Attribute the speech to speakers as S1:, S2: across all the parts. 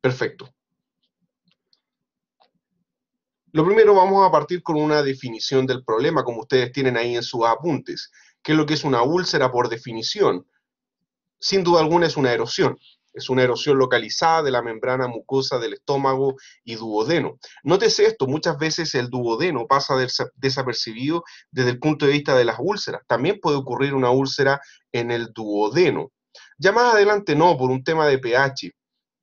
S1: Perfecto. Lo primero vamos a partir con una definición del problema, como ustedes tienen ahí en sus apuntes. ¿Qué es lo que es una úlcera por definición? Sin duda alguna es una erosión. Es una erosión localizada de la membrana mucosa del estómago y duodeno. Nótese esto, muchas veces el duodeno pasa desapercibido desde el punto de vista de las úlceras. También puede ocurrir una úlcera en el duodeno. Ya más adelante no, por un tema de pH,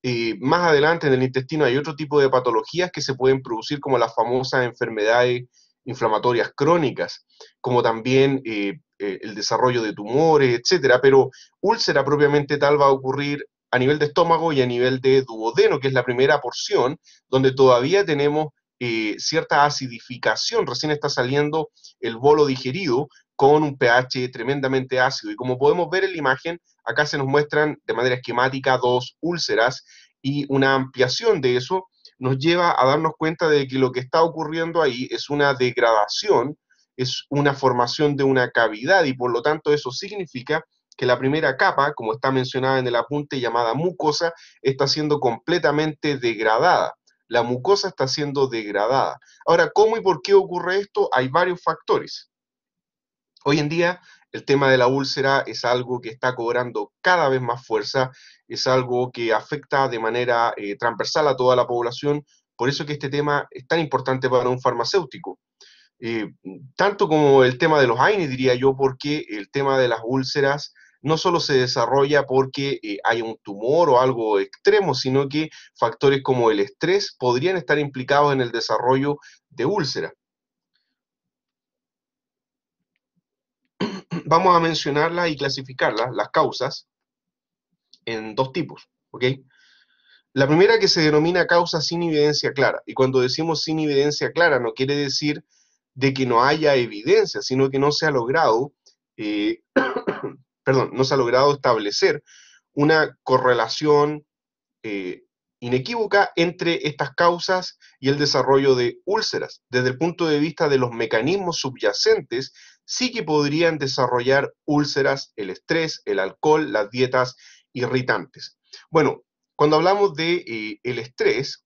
S1: eh, más adelante en el intestino hay otro tipo de patologías que se pueden producir, como las famosas enfermedades inflamatorias crónicas, como también eh, eh, el desarrollo de tumores, etcétera. Pero úlcera propiamente tal va a ocurrir a nivel de estómago y a nivel de duodeno, que es la primera porción, donde todavía tenemos cierta acidificación, recién está saliendo el bolo digerido, con un pH tremendamente ácido. Y como podemos ver en la imagen, acá se nos muestran de manera esquemática dos úlceras y una ampliación de eso nos lleva a darnos cuenta de que lo que está ocurriendo ahí es una degradación, es una formación de una cavidad y por lo tanto eso significa que la primera capa, como está mencionada en el apunte llamada mucosa, está siendo completamente degradada. La mucosa está siendo degradada. Ahora, ¿cómo y por qué ocurre esto? Hay varios factores. Hoy en día el tema de la úlcera es algo que está cobrando cada vez más fuerza, es algo que afecta de manera eh, transversal a toda la población, por eso que este tema es tan importante para un farmacéutico. tanto como el tema de los AINES, diría yo, porque el tema de las úlceras no solo se desarrolla porque eh, hay un tumor o algo extremo, sino que factores como el estrés podrían estar implicados en el desarrollo de úlceras. vamos a mencionarlas y clasificarlas, las causas, en dos tipos, ¿ok? La primera que se denomina causa sin evidencia clara. Y cuando decimos sin evidencia clara, no quiere decir de que no haya evidencia, sino que no se ha logrado, eh, perdón, no se ha logrado establecer una correlación eh, inequívoca entre estas causas y el desarrollo de úlceras. Desde el punto de vista de los mecanismos subyacentes, sí que podrían desarrollar úlceras el estrés, el alcohol, las dietas irritantes. Bueno, cuando hablamos de eh, el estrés,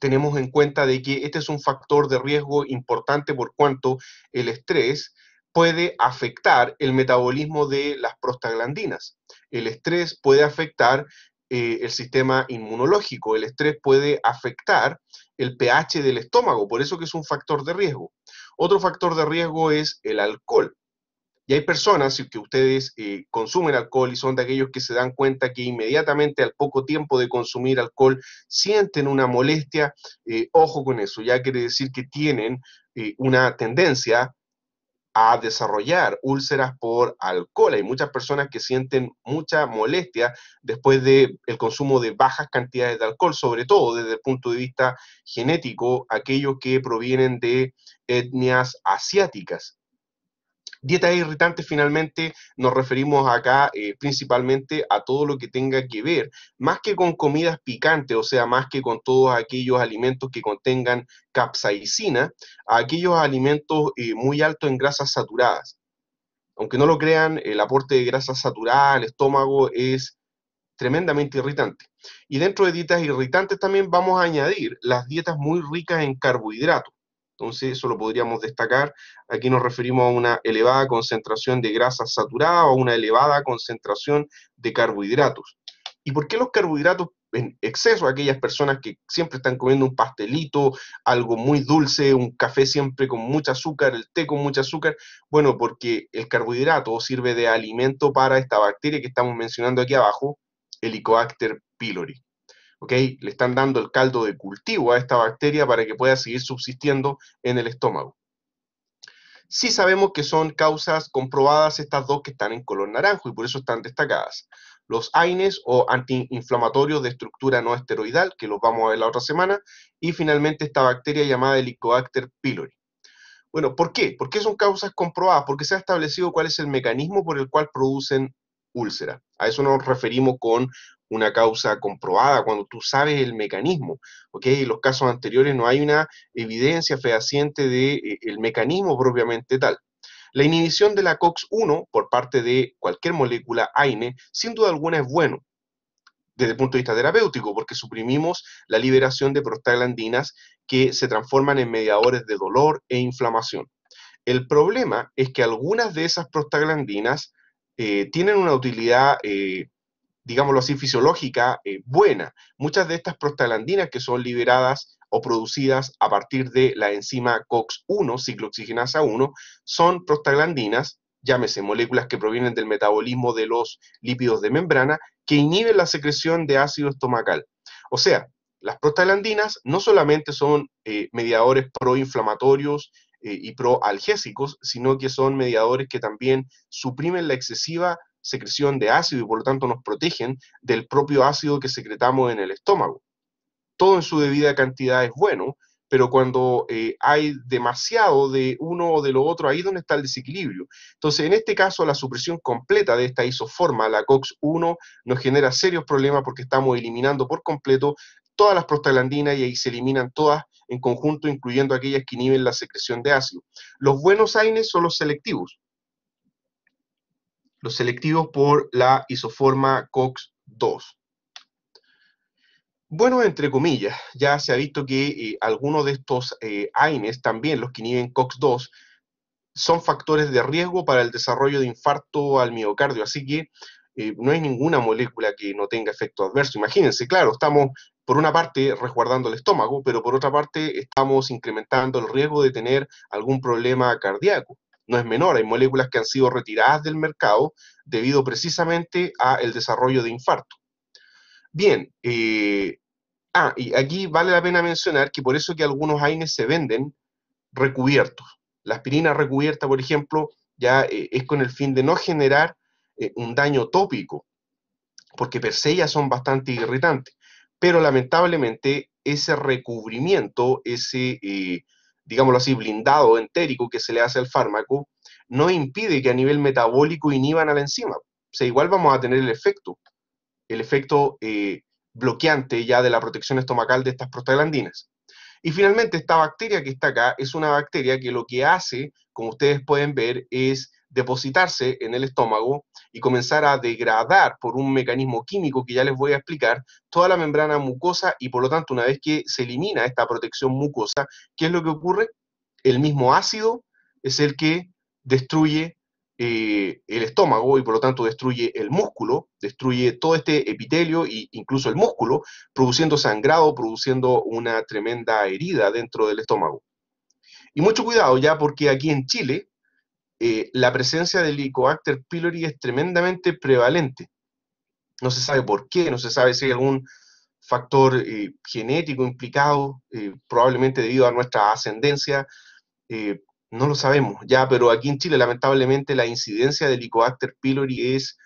S1: tenemos en cuenta de que este es un factor de riesgo importante por cuanto el estrés puede afectar el metabolismo de las prostaglandinas. El estrés puede afectar eh, el sistema inmunológico. El estrés puede afectar el pH del estómago, por eso que es un factor de riesgo. Otro factor de riesgo es el alcohol. Y hay personas que ustedes eh, consumen alcohol y son de aquellos que se dan cuenta que inmediatamente al poco tiempo de consumir alcohol sienten una molestia. Eh, ojo con eso, ya quiere decir que tienen una tendencia a desarrollar úlceras por alcohol. Hay muchas personas que sienten mucha molestia después del el consumo de bajas cantidades de alcohol, sobre todo desde el punto de vista genético, aquellos que provienen de etnias asiáticas. Dietas irritantes finalmente nos referimos acá eh, principalmente a todo lo que tenga que ver, más que con comidas picantes, o sea, más que con todos aquellos alimentos que contengan capsaicina, a aquellos alimentos eh, muy altos en grasas saturadas. Aunque no lo crean, el aporte de grasas saturadas al estómago es tremendamente irritante. Y dentro de dietas irritantes también vamos a añadir las dietas muy ricas en carbohidratos entonces, eso lo podríamos destacar. Aquí nos referimos a una elevada concentración de grasas saturadas o una elevada concentración de carbohidratos. ¿Y por qué los carbohidratos en exceso? Aquellas personas que siempre están comiendo un pastelito, algo muy dulce, un café siempre con mucha azúcar, el té con mucha azúcar. Bueno, porque el carbohidrato sirve de alimento para esta bacteria que estamos mencionando aquí abajo, Helicobacter pylori. ¿ok? Le están dando el caldo de cultivo a esta bacteria para que pueda seguir subsistiendo en el estómago. Sí sabemos que son causas comprobadas estas dos que están en color naranjo y por eso están destacadas. Los AINES o antiinflamatorios de estructura no esteroidal, que los vamos a ver la otra semana, y finalmente esta bacteria llamada Helicobacter pylori. Bueno, ¿por qué? ¿Por qué son causas comprobadas? Porque se ha establecido cuál es el mecanismo por el cual producen úlceras. A eso nos referimos con una causa comprobada, cuando tú sabes el mecanismo. En los casos anteriores no hay una evidencia fehaciente del de, eh, el mecanismo propiamente tal. La inhibición de la COX-1 por parte de cualquier molécula AINE, sin duda alguna, es bueno desde el punto de vista terapéutico, porque suprimimos la liberación de prostaglandinas que se transforman en mediadores de dolor e inflamación. El problema es que algunas de esas prostaglandinas eh, tienen una utilidad eh, digámoslo así, fisiológica eh, buena. Muchas de estas prostaglandinas que son liberadas o producidas a partir de la enzima COX-1, ciclooxigenasa 1, son prostaglandinas, llámese moléculas que provienen del metabolismo de los lípidos de membrana, que inhiben la secreción de ácido estomacal. O sea, las prostaglandinas no solamente son eh, mediadores proinflamatorios, eh, y proalgésicos, sino que son mediadores que también suprimen la excesiva secreción de ácido y por lo tanto nos protegen del propio ácido que secretamos en el estómago. Todo en su debida cantidad es bueno, pero cuando eh, hay demasiado de uno o de lo otro, ahí es donde está el desequilibrio. Entonces, en este caso, la supresión completa de esta isoforma, la COX-1, nos genera serios problemas porque estamos eliminando por completo todas las prostaglandinas y ahí se eliminan todas en conjunto, incluyendo aquellas que inhiben la secreción de ácido. Los buenos AINES son los selectivos, los selectivos por la isoforma COX-2. Bueno, entre comillas, ya se ha visto que eh, algunos de estos eh, AINES, también los que inhiben COX-2, son factores de riesgo para el desarrollo de infarto al miocardio, así que eh, no hay ninguna molécula que no tenga efecto adverso. Imagínense, claro, estamos por una parte resguardando el estómago, pero por otra parte estamos incrementando el riesgo de tener algún problema cardíaco no es menor. Hay moléculas que han sido retiradas del mercado debido precisamente al desarrollo de infarto. Bien, eh, ah, y aquí vale la pena mencionar que por eso que algunos AINES se venden recubiertos. La aspirina recubierta, por ejemplo, ya eh, es con el fin de no generar eh, un daño tópico, porque per se ya son bastante irritantes. Pero lamentablemente ese recubrimiento, ese digámoslo así, blindado, entérico que se le hace al fármaco, no impide que a nivel metabólico inhiban a la enzima. O sea, igual vamos a tener el efecto, el efecto eh, bloqueante ya de la protección estomacal de estas prostaglandinas. Y finalmente, esta bacteria que está acá es una bacteria que lo que hace, como ustedes pueden ver, es depositarse en el estómago y comenzar a degradar por un mecanismo químico que ya les voy a explicar toda la membrana mucosa y por lo tanto una vez que se elimina esta protección mucosa, ¿qué es lo que ocurre? El mismo ácido es el que destruye eh, el estómago y por lo tanto destruye el músculo, destruye todo este epitelio e incluso el músculo, produciendo sangrado, produciendo una tremenda herida dentro del estómago. Y mucho cuidado ya porque aquí en Chile eh, la presencia del Helicobacter pylori es tremendamente prevalente. No se sabe por qué, no se sabe si hay algún factor eh, genético implicado, eh, probablemente debido a nuestra ascendencia, no lo sabemos ya, pero aquí en Chile lamentablemente la incidencia del Helicobacter pylori es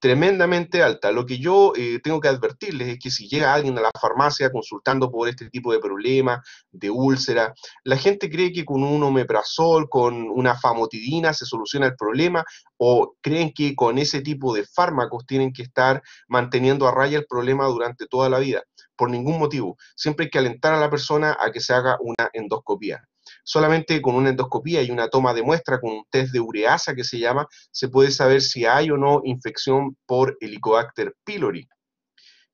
S1: tremendamente alta. Lo que yo eh, tengo que advertirles es que si llega alguien a la farmacia consultando por este tipo de problema de úlcera, la gente cree que con un omeprazol, con una famotidina se soluciona el problema o creen que con ese tipo de fármacos tienen que estar manteniendo a raya el problema durante toda la vida. Por ningún motivo. Siempre hay que alentar a la persona a que se haga una endoscopía solamente con una endoscopía y una toma de muestra con un test de ureasa que se llama, se puede saber si hay o no infección por Helicobacter pylori.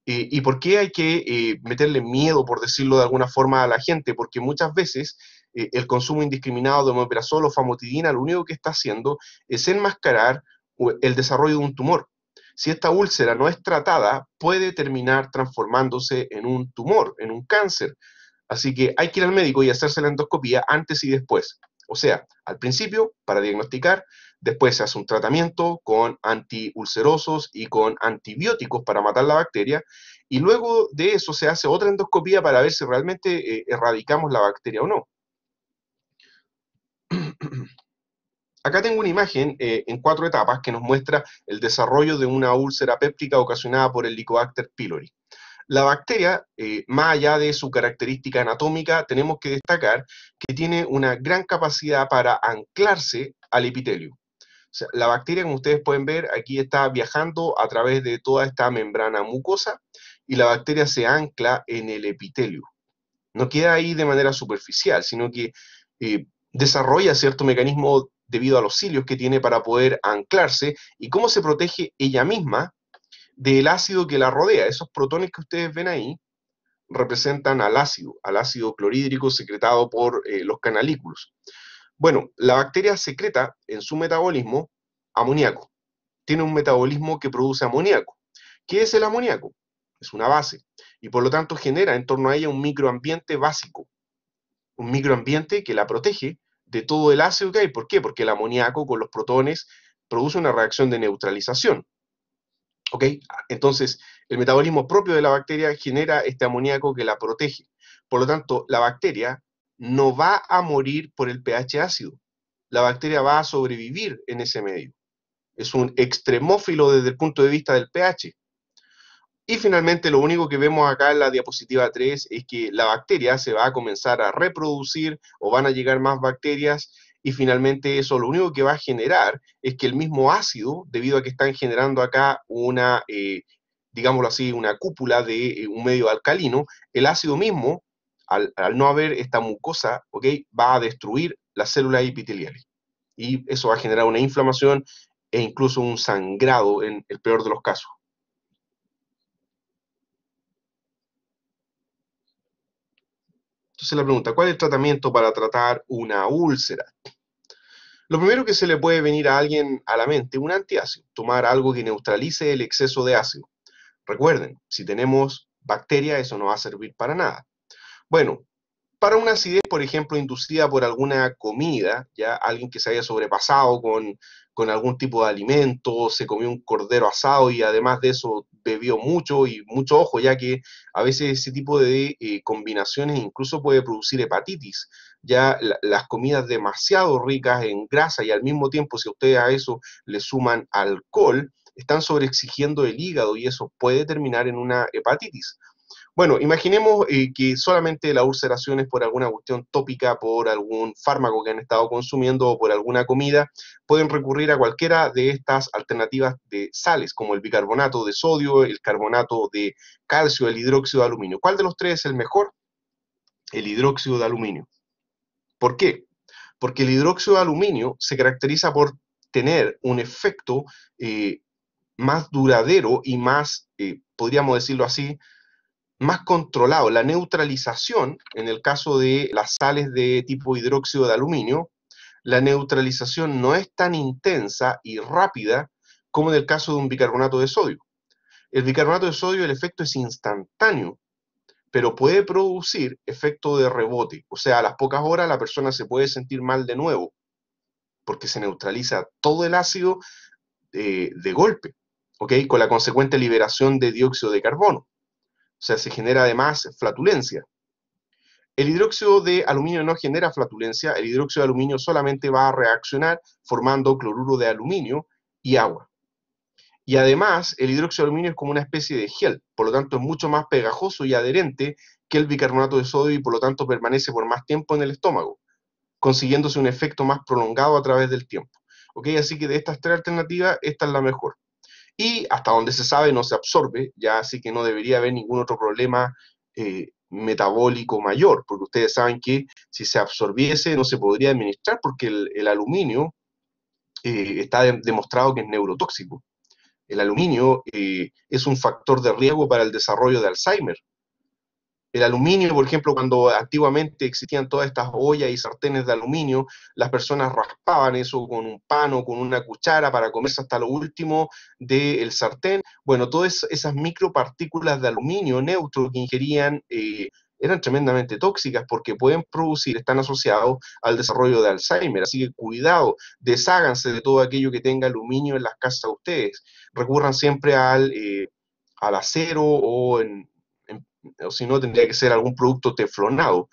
S1: ¿Y por qué hay que eh, meterle miedo, por decirlo de alguna forma, a la gente? Porque muchas veces eh, el consumo indiscriminado de omeprazol o famotidina lo único que está haciendo es enmascarar el desarrollo de un tumor. Si esta úlcera no es tratada, puede terminar transformándose en un tumor, en un cáncer, Así que hay que ir al médico y hacerse la endoscopía antes y después. O sea, al principio para diagnosticar, después se hace un tratamiento con antiulcerosos y con antibióticos para matar la bacteria, y luego de eso se hace otra endoscopía para ver si realmente eh, erradicamos la bacteria o no. Acá tengo una imagen eh, en cuatro etapas que nos muestra el desarrollo de una úlcera péptica ocasionada por el Licobacter pylori. La bacteria, eh, más allá de su característica anatómica, tenemos que destacar que tiene una gran capacidad para anclarse al epitelio. la bacteria, como ustedes pueden ver, aquí está viajando a través de toda esta membrana mucosa y la bacteria se ancla en el epitelio. No queda ahí de manera superficial, sino que eh, desarrolla cierto mecanismo debido a los cilios que tiene para poder anclarse y cómo se protege ella misma del ácido que la rodea. Esos protones que ustedes ven ahí representan al ácido, al ácido clorhídrico secretado por eh, los canalículos. Bueno, la bacteria secreta en su metabolismo amoníaco. Tiene un metabolismo que produce amoníaco. ¿Qué es el amoníaco? Es una base y por lo tanto genera en torno a ella un microambiente básico, un microambiente que la protege de todo el ácido que hay. ¿Por qué? Porque el amoníaco con los protones produce una reacción de neutralización. ¿Ok? Entonces, el metabolismo propio de la bacteria genera este amoníaco que la protege. Por lo tanto, la bacteria no va a morir por el pH ácido. La bacteria va a sobrevivir en ese medio. Es un extremófilo desde el punto de vista del pH. Y finalmente, lo único que vemos acá en la diapositiva 3 es que la bacteria se va a comenzar a reproducir o van a llegar más bacterias y finalmente eso lo único que va a generar es que el mismo ácido, debido a que están generando acá una, eh, digámoslo así, una cúpula de eh, un medio alcalino, el ácido mismo, al, no haber esta mucosa, va a destruir las células epiteliales. Y eso va a generar una inflamación e incluso un sangrado en el peor de los casos. Entonces la pregunta, ¿cuál es el tratamiento para tratar una úlcera? Lo primero que se le puede venir a alguien a la mente, un antiácido, tomar algo que neutralice el exceso de ácido. Recuerden, si tenemos bacteria, eso no va a servir para nada. Bueno, para una acidez, por ejemplo, inducida por alguna comida, ya alguien que se haya sobrepasado con, algún tipo de alimento, se comió un cordero asado y además de eso bebió mucho y mucho ojo, ya que a veces ese tipo de eh, combinaciones incluso puede producir hepatitis, ya las comidas demasiado ricas en grasa y al mismo tiempo si ustedes a eso le suman alcohol, están sobreexigiendo el hígado y eso puede terminar en una hepatitis. Bueno, imaginemos eh, que solamente la ulceración es por alguna cuestión tópica, por algún fármaco que han estado consumiendo o por alguna comida. Pueden recurrir a cualquiera de estas alternativas de sales, como el bicarbonato de sodio, el carbonato de calcio, el hidróxido de aluminio. ¿Cuál de los tres es el mejor? El hidróxido de aluminio. ¿Por qué? Porque el hidróxido de aluminio se caracteriza por tener un efecto eh, más duradero y más, eh, podríamos decirlo así, más controlado. La neutralización, en el caso de las sales de tipo hidróxido de aluminio, la neutralización no es tan intensa y rápida como en el caso de un bicarbonato de sodio. El bicarbonato de sodio, el efecto es instantáneo, pero puede producir efecto de rebote. O sea, a las pocas horas la persona se puede sentir mal de nuevo, porque se neutraliza todo el ácido de, eh, de golpe, ¿ok? Con la consecuente liberación de dióxido de carbono. O sea, se genera además flatulencia. El hidróxido de aluminio no genera flatulencia, el hidróxido de aluminio solamente va a reaccionar formando cloruro de aluminio y agua. Y además, el hidróxido de aluminio es como una especie de gel, por lo tanto es mucho más pegajoso y adherente que el bicarbonato de sodio y por lo tanto permanece por más tiempo en el estómago, consiguiéndose un efecto más prolongado a través del tiempo. ¿Ok? Así que de estas tres alternativas, esta es la mejor. Y hasta donde se sabe no se absorbe, ya así que no debería haber ningún otro problema eh, metabólico mayor, porque ustedes saben que si se absorbiese no se podría administrar porque el, aluminio eh, está demostrado que es neurotóxico el aluminio eh, es un factor de riesgo para el desarrollo de Alzheimer. El aluminio, por ejemplo, cuando antiguamente existían todas estas ollas y sartenes de aluminio, las personas raspaban eso con un pano, con una cuchara para comerse hasta lo último del sartén. Bueno, todas esas micropartículas de aluminio neutro que ingerían eh, eran tremendamente tóxicas porque pueden producir, están asociados al desarrollo de Alzheimer. Así que cuidado, desháganse de todo aquello que tenga aluminio en las casas de ustedes. Recurran siempre al, eh, al acero o, o si no, tendría que ser algún producto teflonado,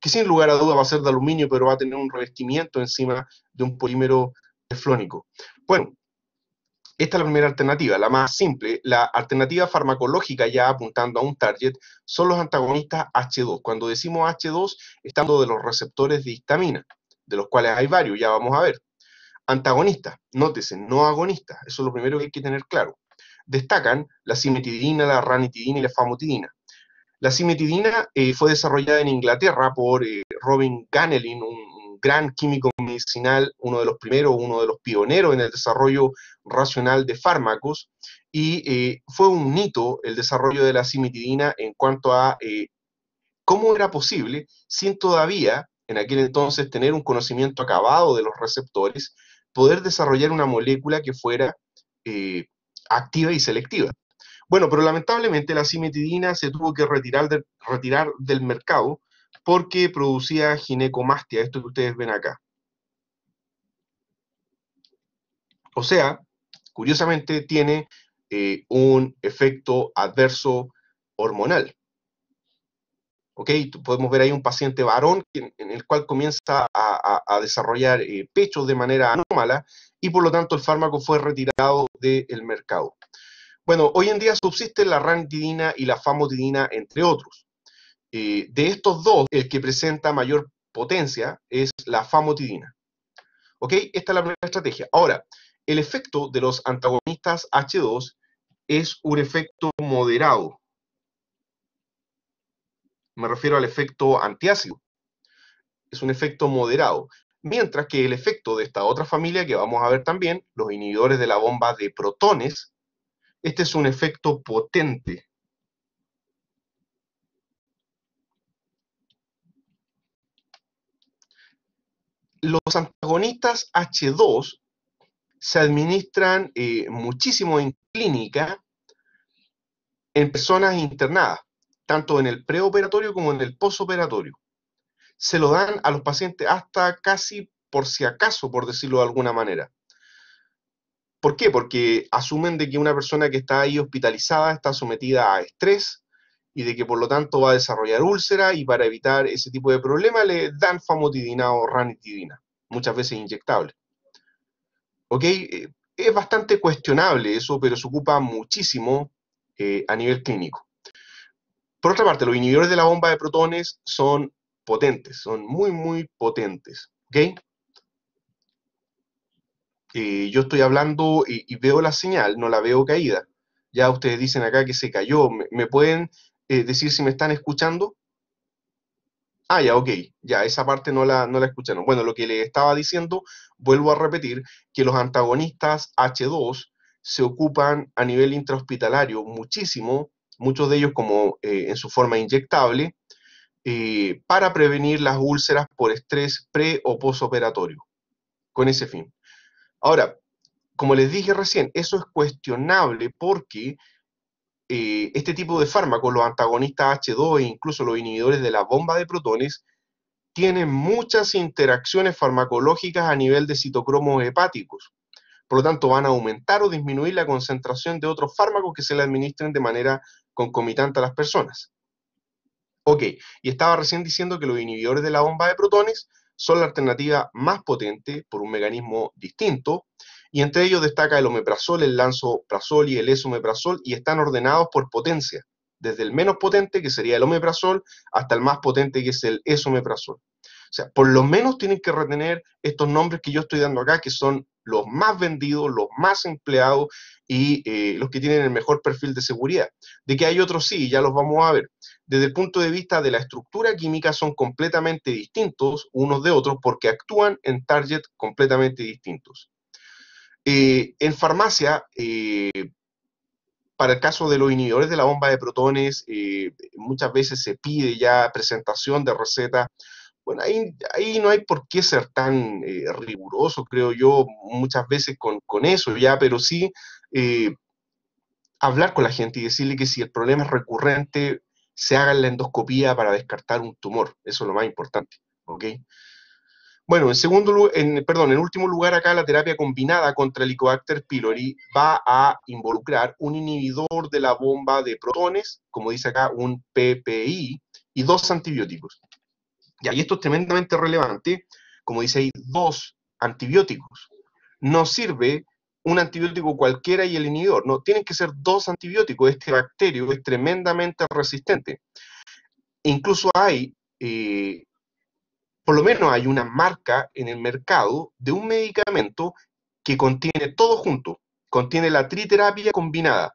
S1: que sin lugar a duda va a ser de aluminio, pero va a tener un revestimiento encima de un polímero teflónico. Bueno, esta es la primera alternativa, la más simple. La alternativa farmacológica, ya apuntando a un target, son los antagonistas H2. Cuando decimos H2, estamos de los receptores de histamina, de los cuales hay varios, ya vamos a ver. Antagonistas, nótese, no agonistas, eso es lo primero que hay que tener claro. Destacan la simetidina, la ranitidina y la famotidina. La simetidina eh, fue desarrollada en Inglaterra por eh, Robin Ganelin, un gran químico medicinal, uno de los primeros, uno de los pioneros en el desarrollo racional de fármacos, y eh, fue un hito el desarrollo de la simetidina en cuanto a eh, cómo era posible, sin todavía en aquel entonces tener un conocimiento acabado de los receptores, poder desarrollar una molécula que fuera eh, activa y selectiva. Bueno, pero lamentablemente la simetidina se tuvo que retirar del mercado porque producía ginecomastia, esto que ustedes ven acá. O sea, curiosamente tiene eh, un efecto adverso hormonal. ¿Ok? Podemos ver ahí un paciente varón en, el cual comienza a, desarrollar eh, pechos de manera anómala y por lo tanto el fármaco fue retirado del mercado. Bueno, hoy en día subsisten la ranitidina y la famotidina, entre otros. Eh, de estos dos, el que presenta mayor potencia es la famotidina. ¿Ok? Esta es la primera estrategia. Ahora, el efecto de los antagonistas H2 es un efecto moderado. Me refiero al efecto antiácido. Es un efecto moderado. Mientras que el efecto de esta otra familia que vamos a ver también, los inhibidores de la bomba de protones, este es un efecto potente. los antagonistas H2 se administran eh, muchísimo en clínica en personas internadas, tanto en el preoperatorio como en el posoperatorio. Se lo dan a los pacientes hasta casi por si acaso, por decirlo de alguna manera. ¿Por qué? Porque asumen de que una persona que está ahí hospitalizada está sometida a estrés, y de que por lo tanto va a desarrollar úlcera y para evitar ese tipo de problema le dan famotidina o ranitidina, muchas veces inyectable. ¿Ok? Eh, es bastante cuestionable eso, pero se ocupa muchísimo eh, a nivel clínico. Por otra parte, los inhibidores de la bomba de protones son potentes, son muy, muy potentes. ¿Ok? Eh, yo estoy hablando y, veo la señal, no la veo caída. Ya ustedes dicen acá que se cayó. me pueden eh, decir si me están escuchando? Ah, ya, ok, ya, esa parte no la, no la escucharon. Bueno, lo que les estaba diciendo, vuelvo a repetir, que los antagonistas H2 se ocupan a nivel intrahospitalario muchísimo, muchos de ellos como eh, en su forma inyectable, eh, para prevenir las úlceras por estrés pre o posoperatorio, con ese fin. Ahora, como les dije recién, eso es cuestionable porque eh, este tipo de fármacos, los antagonistas H2 e incluso los inhibidores de la bomba de protones, tienen muchas interacciones farmacológicas a nivel de citocromos hepáticos. Por lo tanto, van a aumentar o disminuir la concentración de otros fármacos que se le administren de manera concomitante a las personas. Ok, y estaba recién diciendo que los inhibidores de la bomba de protones son la alternativa más potente por un mecanismo distinto y entre ellos destaca el omeprazol, el lanzoprazol y el esomeprazol, y están ordenados por potencia, desde el menos potente, que sería el omeprazol, hasta el más potente, que es el esomeprazol. O sea, por lo menos tienen que retener estos nombres que yo estoy dando acá, que son los más vendidos, los más empleados y eh, los que tienen el mejor perfil de seguridad. De que hay otros sí, ya los vamos a ver. Desde el punto de vista de la estructura química son completamente distintos unos de otros porque actúan en targets completamente distintos. Eh, en farmacia, eh, para el caso de los inhibidores de la bomba de protones, eh, muchas veces se pide ya presentación de receta. Bueno, ahí, no hay por qué ser tan riguroso, creo yo, muchas veces con, con eso ya, pero sí hablar con la gente y decirle que si el problema es recurrente, se haga la endoscopía para descartar un tumor. Eso es lo más importante, ¿ok? Bueno, en segundo perdón, en último lugar acá la terapia combinada contra el Helicobacter pylori va a involucrar un inhibidor de la bomba de protones, como dice acá un PPI, y dos antibióticos. Y ahí esto es tremendamente relevante, como dice ahí, dos antibióticos. No sirve un antibiótico cualquiera y el inhibidor, no, tienen que ser dos antibióticos. Este bacterio es tremendamente resistente. Incluso hay eh, por lo menos hay una marca en el mercado de un medicamento que contiene todo junto, contiene la triterapia combinada.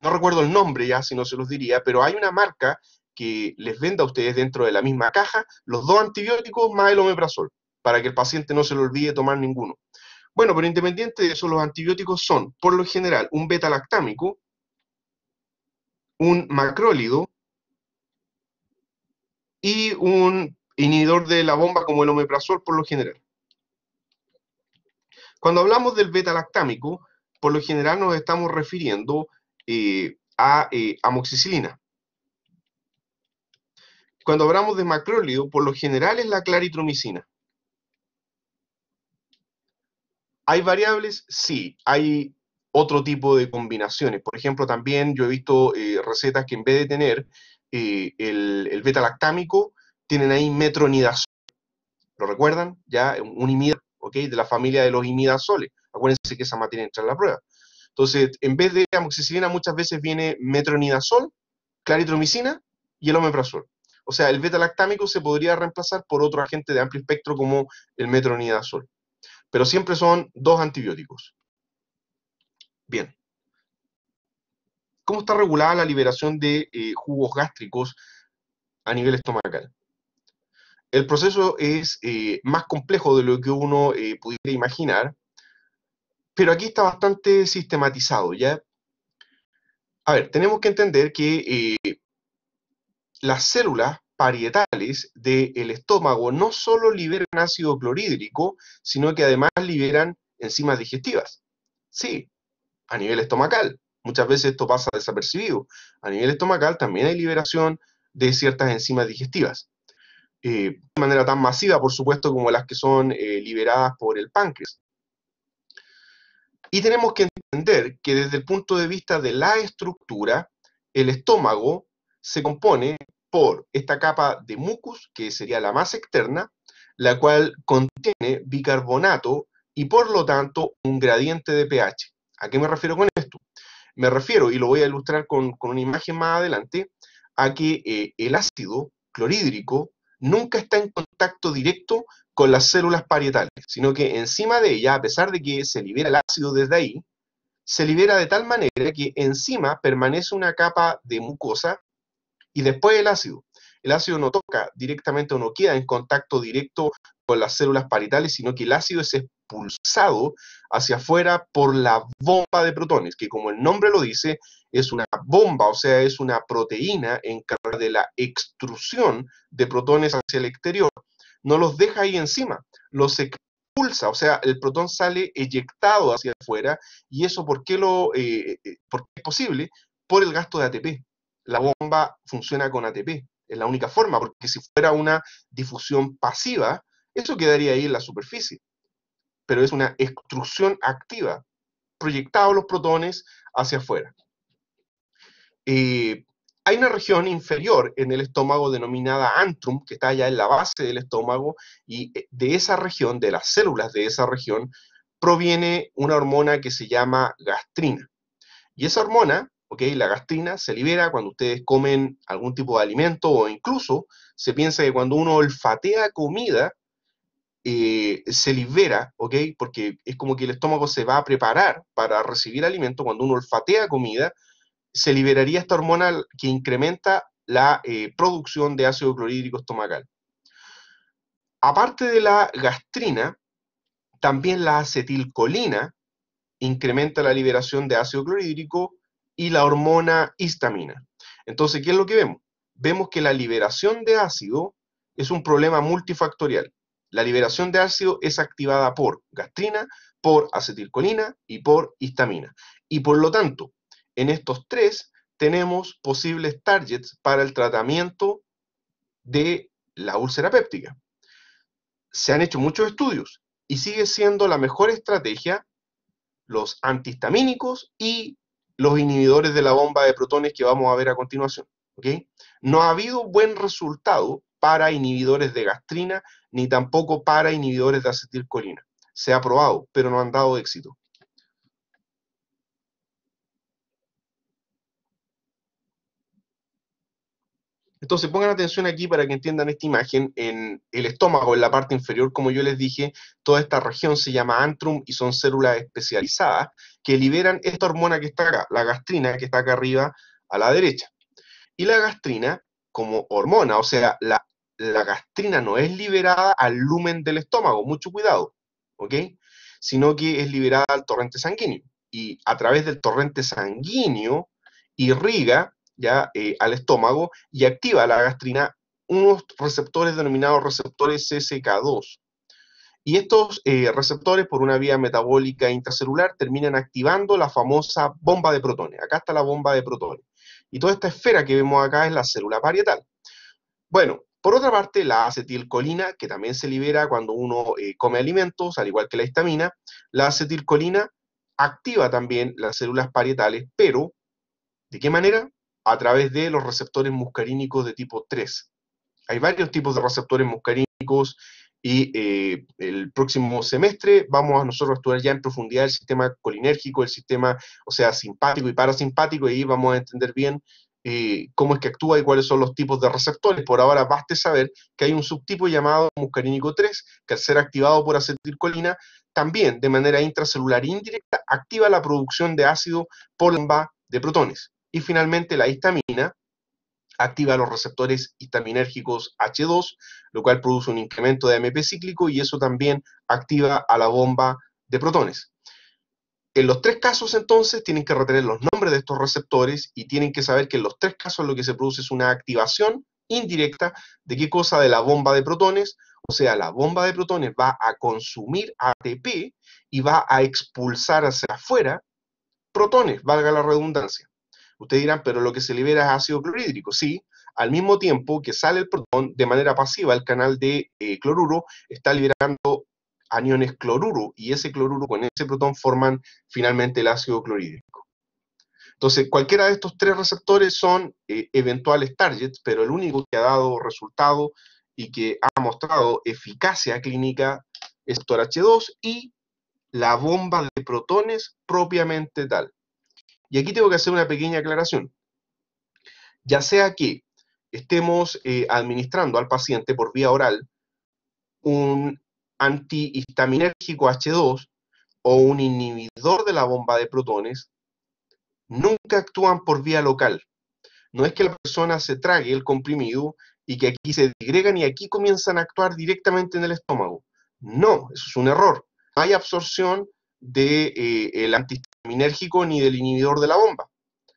S1: No recuerdo el nombre ya, si no se los diría, pero hay una marca que les venda a ustedes dentro de la misma caja los dos antibióticos más el omeprazol, para que el paciente no se le olvide tomar ninguno. Bueno, pero independiente de eso, los antibióticos son, por lo general, un beta-lactámico, un macrólido y un inhibidor de la bomba como el omeprazol por lo general. Cuando hablamos del beta-lactámico, por lo general nos estamos refiriendo eh, a eh, amoxicilina. Cuando hablamos de macrólido, por lo general es la claritromicina. ¿Hay variables? Sí, hay otro tipo de combinaciones. Por ejemplo, también yo he visto eh, recetas que en vez de tener el beta-lactámico, tienen ahí metronidazol. ¿Lo recuerdan? Ya un imidazol, ¿ok? De la familia de los imidazoles. Acuérdense que esa materia entra en la prueba. Entonces, en vez de amoxicilina, muchas veces viene metronidazol, claritromicina y el omeprazol. O sea, el beta-lactámico se podría reemplazar por otro agente de amplio espectro como el metronidazol. Pero siempre son dos antibióticos. Bien. ¿Cómo está regulada la liberación de eh, jugos gástricos a nivel estomacal? El proceso es eh, más complejo de lo que uno eh, pudiera imaginar, pero aquí está bastante sistematizado, ¿ya? A ver, tenemos que entender que eh, las células parietales del estómago no solo liberan ácido clorhídrico, sino que además liberan enzimas digestivas. Sí, a nivel estomacal. Muchas veces esto pasa desapercibido. A nivel estomacal también hay liberación de ciertas enzimas digestivas. Eh, de manera tan masiva, por supuesto, como las que son eh, liberadas por el páncreas. Y tenemos que entender que desde el punto de vista de la estructura, el estómago se compone por esta capa de mucus, que sería la más externa, la cual contiene bicarbonato y por lo tanto un gradiente de pH. ¿A qué me refiero con esto? Me refiero, y lo voy a ilustrar con, una imagen más adelante, a que eh, el ácido clorhídrico nunca está en contacto directo con las células parietales, sino que encima de ella, a pesar de que se libera el ácido desde ahí, se libera de tal manera que encima permanece una capa de mucosa y después el ácido el ácido no toca directamente o no queda en contacto directo con las células paritales, sino que el ácido es expulsado hacia afuera por la bomba de protones, que como el nombre lo dice, es una bomba, o sea, es una proteína encargada de la extrusión de protones hacia el exterior. No los deja ahí encima, los expulsa, o sea, el protón sale eyectado hacia afuera, y eso ¿por qué, lo, eh, eh, es posible? Por el gasto de ATP. La bomba funciona con ATP, es la única forma, porque si fuera una difusión pasiva, eso quedaría ahí en la superficie. Pero es una extrusión activa, proyectado los protones hacia afuera. hay una región inferior en el estómago denominada antrum, que está allá en la base del estómago, y eh, de esa región, de las células de esa región, proviene una hormona que se llama gastrina. Y esa hormona la gastrina se libera cuando ustedes comen algún tipo de alimento o incluso se piensa que cuando uno olfatea comida, eh, se libera, ¿ok? Porque es como que el estómago se va a preparar para recibir alimento. Cuando uno olfatea comida, se liberaría esta hormona que incrementa la eh, producción de ácido clorhídrico estomacal. Aparte de la gastrina, también la acetilcolina incrementa la liberación de ácido clorhídrico y la hormona histamina. Entonces, ¿qué es lo que vemos? Vemos que la liberación de ácido es un problema multifactorial. La liberación de ácido es activada por gastrina, por acetilcolina y por histamina. Y por lo tanto, en estos tres tenemos posibles targets para el tratamiento de la úlcera péptica. Se han hecho muchos estudios y sigue siendo la mejor estrategia los antihistamínicos y los inhibidores de la bomba de protones que vamos a ver a continuación. No ha habido buen resultado para inhibidores de gastrina ni tampoco para inhibidores de acetilcolina. Se ha probado, pero no han dado éxito. Entonces pongan atención aquí para que entiendan esta imagen. En el estómago, en la parte inferior, como yo les dije, toda esta región se llama antrum y son células especializadas que liberan esta hormona que está acá, la gastrina, que está acá arriba a la derecha. Y la gastrina, como hormona, o sea, la, gastrina no es liberada al lumen del estómago, mucho cuidado, ¿ok? Sino que es liberada al torrente sanguíneo. Y a través del torrente sanguíneo irriga ya eh, al estómago y activa la gastrina unos receptores denominados receptores SK2. Y estos eh, receptores, por una vía metabólica intracelular, terminan activando la famosa bomba de protones. Acá está la bomba de protones. Y toda esta esfera que vemos acá es la célula parietal. Bueno, por otra parte, la acetilcolina, que también se libera cuando uno eh, come alimentos, al igual que la histamina, la acetilcolina activa también las células parietales, pero ¿de qué manera? a través de los receptores muscarínicos de tipo 3. Hay varios tipos de receptores muscarínicos y eh, el próximo semestre vamos a nosotros a estudiar ya en profundidad el sistema colinérgico, el sistema, o sea, simpático y parasimpático, y ahí vamos a entender bien eh, cómo es que actúa y cuáles son los tipos de receptores. Por ahora baste saber que hay un subtipo llamado muscarínico 3, que al ser activado por acetilcolina, también de manera intracelular indirecta activa la producción de ácido por la bomba de protones. Y finalmente la histamina activa los receptores histaminérgicos H2, lo cual produce un incremento de AMP cíclico y eso también activa a la bomba de protones. En los tres casos entonces tienen que retener los nombres de estos receptores y tienen que saber que en los tres casos lo que se produce es una activación indirecta de qué cosa de la bomba de protones, o sea, la bomba de protones va a consumir ATP y va a expulsar hacia afuera protones, valga la redundancia. Ustedes dirán, pero lo que se libera es ácido clorhídrico. Sí, al mismo tiempo que sale el protón de manera pasiva, el canal de eh, cloruro está liberando aniones cloruro y ese cloruro con ese protón forman finalmente el ácido clorhídrico. Entonces, cualquiera de estos tres receptores son eh, eventuales targets, pero el único que ha dado resultado y que ha mostrado eficacia clínica es el H2 y la bomba de protones propiamente tal. Y aquí tengo que hacer una pequeña aclaración. Ya sea que estemos eh, administrando al paciente por vía oral un antihistaminérgico H2 o un inhibidor de la bomba de protones, nunca actúan por vía local. No es que la persona se trague el comprimido y que aquí se digregan y aquí comienzan a actuar directamente en el estómago. No, eso es un error. Hay absorción del de, eh, el minérgico ni del inhibidor de la bomba.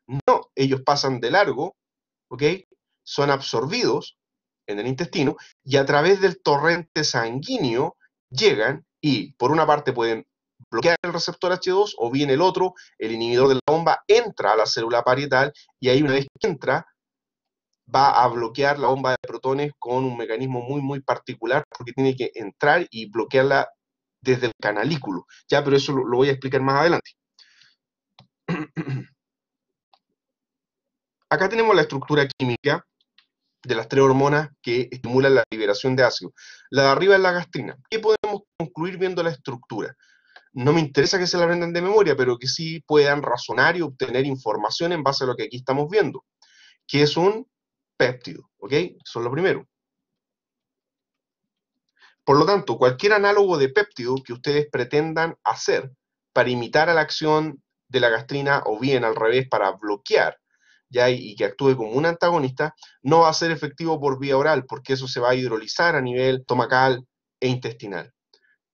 S1: No, ellos pasan de largo, ¿ok? Son absorbidos en el intestino y a través del torrente sanguíneo llegan y por una parte pueden bloquear el receptor H2 o bien el otro, el inhibidor de la bomba entra a la célula parietal y ahí una vez que entra va a bloquear la bomba de protones con un mecanismo muy muy particular porque tiene que entrar y bloquearla desde el canalículo. Ya, pero eso lo voy a explicar más adelante. Acá tenemos la estructura química de las tres hormonas que estimulan la liberación de ácido. La de arriba es la gastrina. ¿Qué podemos concluir viendo la estructura? No me interesa que se la aprendan de memoria, pero que sí puedan razonar y obtener información en base a lo que aquí estamos viendo, que es un péptido, ¿ok? Eso es lo primero. Por lo tanto, cualquier análogo de péptido que ustedes pretendan hacer para imitar a la acción de la gastrina o bien al revés para bloquear ¿ya? y que actúe como un antagonista, no va a ser efectivo por vía oral porque eso se va a hidrolizar a nivel tomacal e intestinal.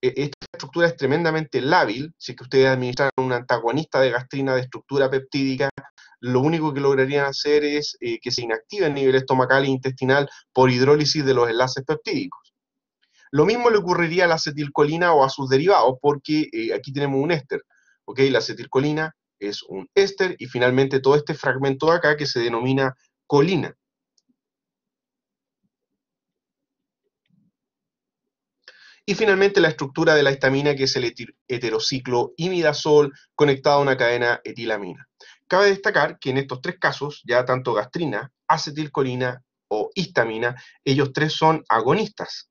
S1: E, esta estructura es tremendamente lábil, si es que ustedes administran un antagonista de gastrina de estructura peptídica, lo único que lograrían hacer es eh, que se inactive a nivel estomacal e intestinal por hidrólisis de los enlaces peptídicos. Lo mismo le ocurriría a la acetilcolina o a sus derivados, porque eh, aquí tenemos un éster. La acetilcolina es un éster y finalmente todo este fragmento de acá que se denomina colina. Y finalmente la estructura de la histamina que es el heterociclo imidazol conectado a una cadena etilamina. Cabe destacar que en estos tres casos, ya tanto gastrina, acetilcolina o histamina, ellos tres son agonistas,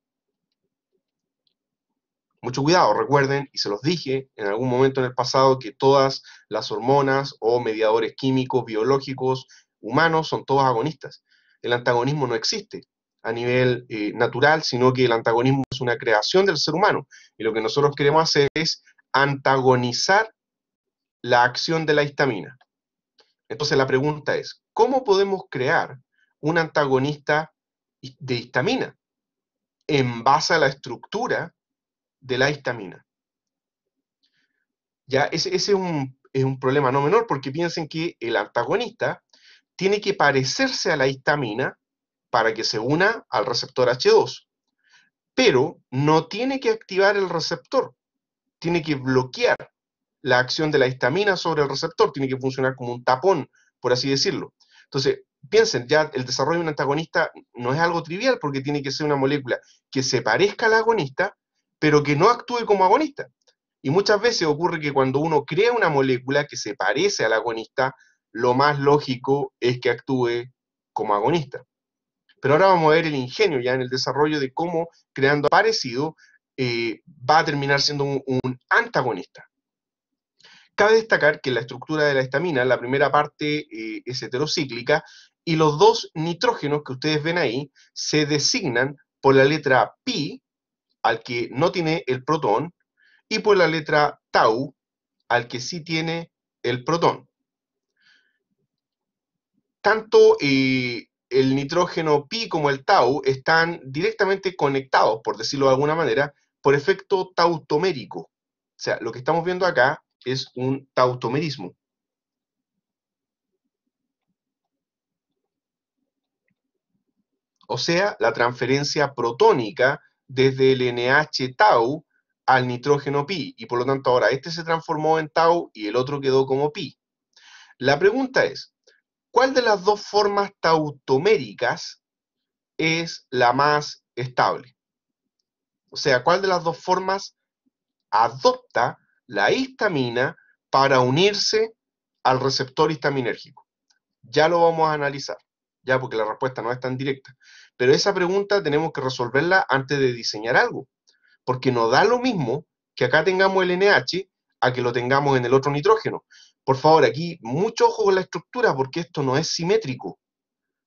S1: mucho cuidado, recuerden, y se los dije en algún momento en el pasado, que todas las hormonas o mediadores químicos, biológicos, humanos, son todos agonistas. El antagonismo no existe a nivel eh, natural, sino que el antagonismo es una creación del ser humano. Y lo que nosotros queremos hacer es antagonizar la acción de la histamina. Entonces la pregunta es, ¿cómo podemos crear un antagonista de histamina en base a la estructura de la histamina. Ya, ese, es, un, es, un, problema no menor porque piensen que el antagonista tiene que parecerse a la histamina para que se una al receptor H2, pero no tiene que activar el receptor, tiene que bloquear la acción de la histamina sobre el receptor, tiene que funcionar como un tapón, por así decirlo. Entonces, piensen, ya el desarrollo de un antagonista no es algo trivial porque tiene que ser una molécula que se parezca al agonista, pero que no actúe como agonista. Y muchas veces ocurre que cuando uno crea una molécula que se parece al agonista, lo más lógico es que actúe como agonista. Pero ahora vamos a ver el ingenio ya en el desarrollo de cómo creando parecido eh, va a terminar siendo un, antagonista. Cabe destacar que la estructura de la estamina, la primera parte eh, es heterocíclica y los dos nitrógenos que ustedes ven ahí se designan por la letra pi al que no tiene el protón, y por la letra tau, al que sí tiene el protón. Tanto eh, el nitrógeno pi como el tau están directamente conectados, por decirlo de alguna manera, por efecto tautomérico. O sea, lo que estamos viendo acá es un tautomerismo. O sea, la transferencia protónica desde el NH tau al nitrógeno pi, y por lo tanto ahora este se transformó en tau y el otro quedó como pi. La pregunta es, ¿cuál de las dos formas tautoméricas es la más estable? O sea, ¿cuál de las dos formas adopta la histamina para unirse al receptor histaminérgico? Ya lo vamos a analizar, ya porque la respuesta no es tan directa. Pero esa pregunta tenemos que resolverla antes de diseñar algo, porque nos da lo mismo que acá tengamos el NH a que lo tengamos en el otro nitrógeno. Por favor, aquí mucho ojo con la estructura porque esto no es simétrico.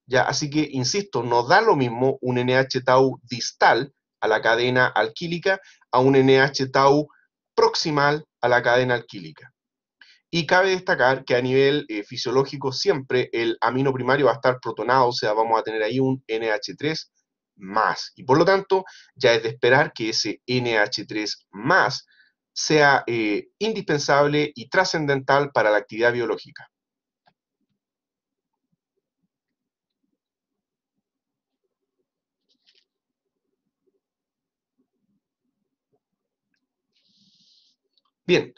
S1: Ya, así que, insisto, nos da lo mismo un NH tau distal a la cadena alquílica a un NH tau proximal a la cadena alquílica. Y cabe destacar que a nivel eh, fisiológico siempre el amino primario va a estar protonado, o sea, vamos a tener ahí un NH3 Y por lo tanto, ya es de esperar que ese NH3 sea eh, indispensable y trascendental para la actividad biológica. Bien,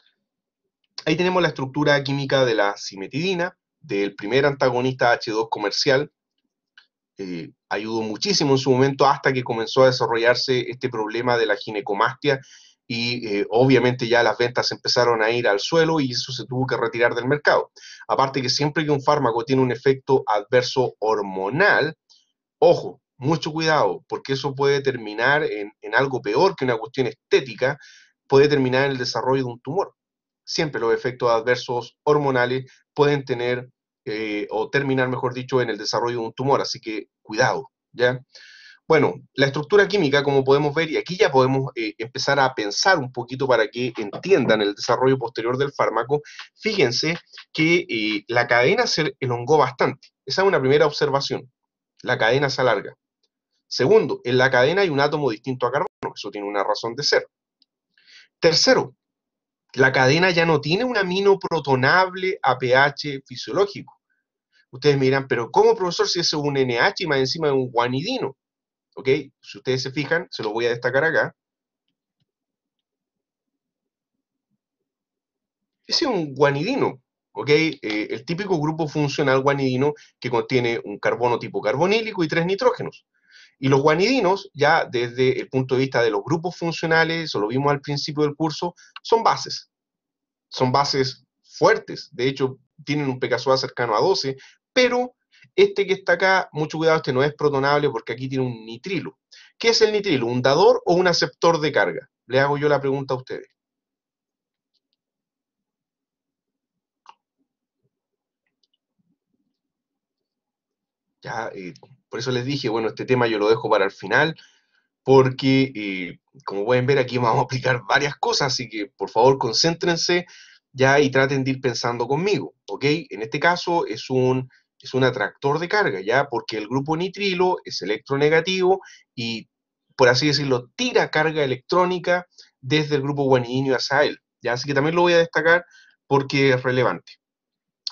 S1: ahí tenemos la estructura química de la cimetidina, del primer antagonista H2 comercial. Eh, ayudó muchísimo en su momento hasta que comenzó a desarrollarse este problema de la ginecomastia y eh, obviamente ya las ventas empezaron a ir al suelo y eso se tuvo que retirar del mercado. Aparte que siempre que un fármaco tiene un efecto adverso hormonal, ojo, mucho cuidado, porque eso puede terminar en, en algo peor que una cuestión estética, puede terminar en el desarrollo de un tumor siempre los efectos adversos hormonales pueden tener eh, o terminar, mejor dicho, en el desarrollo de un tumor, así que cuidado, ¿ya? Bueno, la estructura química, como podemos ver, y aquí ya podemos eh, empezar a pensar un poquito para que entiendan el desarrollo posterior del fármaco, fíjense que eh, la cadena se elongó bastante. Esa es una primera observación. La cadena se alarga. Segundo, en la cadena hay un átomo distinto a carbono. Eso tiene una razón de ser. Tercero, la cadena ya no tiene un amino protonable a pH fisiológico. Ustedes miran, pero ¿cómo, profesor, si eso es un NH y más encima es un guanidino? ¿Ok? Si ustedes se fijan, se lo voy a destacar acá. Ese es un guanidino, ¿ok? Eh, el típico grupo funcional guanidino que contiene un carbono tipo carbonílico y tres nitrógenos. Y los guanidinos, ya desde el punto de vista de los grupos funcionales, o lo vimos al principio del curso, son bases. Son bases fuertes. De hecho, tienen un pKa cercano a 12, pero este que está acá, mucho cuidado, este no es protonable porque aquí tiene un nitrilo. ¿Qué es el nitrilo? ¿Un dador o un aceptor de carga? Le hago yo la pregunta a ustedes. Ya, eh, por eso les dije, bueno, este tema yo lo dejo para el final, porque eh, como pueden ver aquí vamos a aplicar varias cosas, así que por favor concéntrense ya y traten de ir pensando conmigo, ¿ok? En este caso es un, es un atractor de carga, ¿ya? Porque el grupo nitrilo es electronegativo y, por así decirlo, tira carga electrónica desde el grupo guanidinio hacia él, ¿ya? Así que también lo voy a destacar porque es relevante.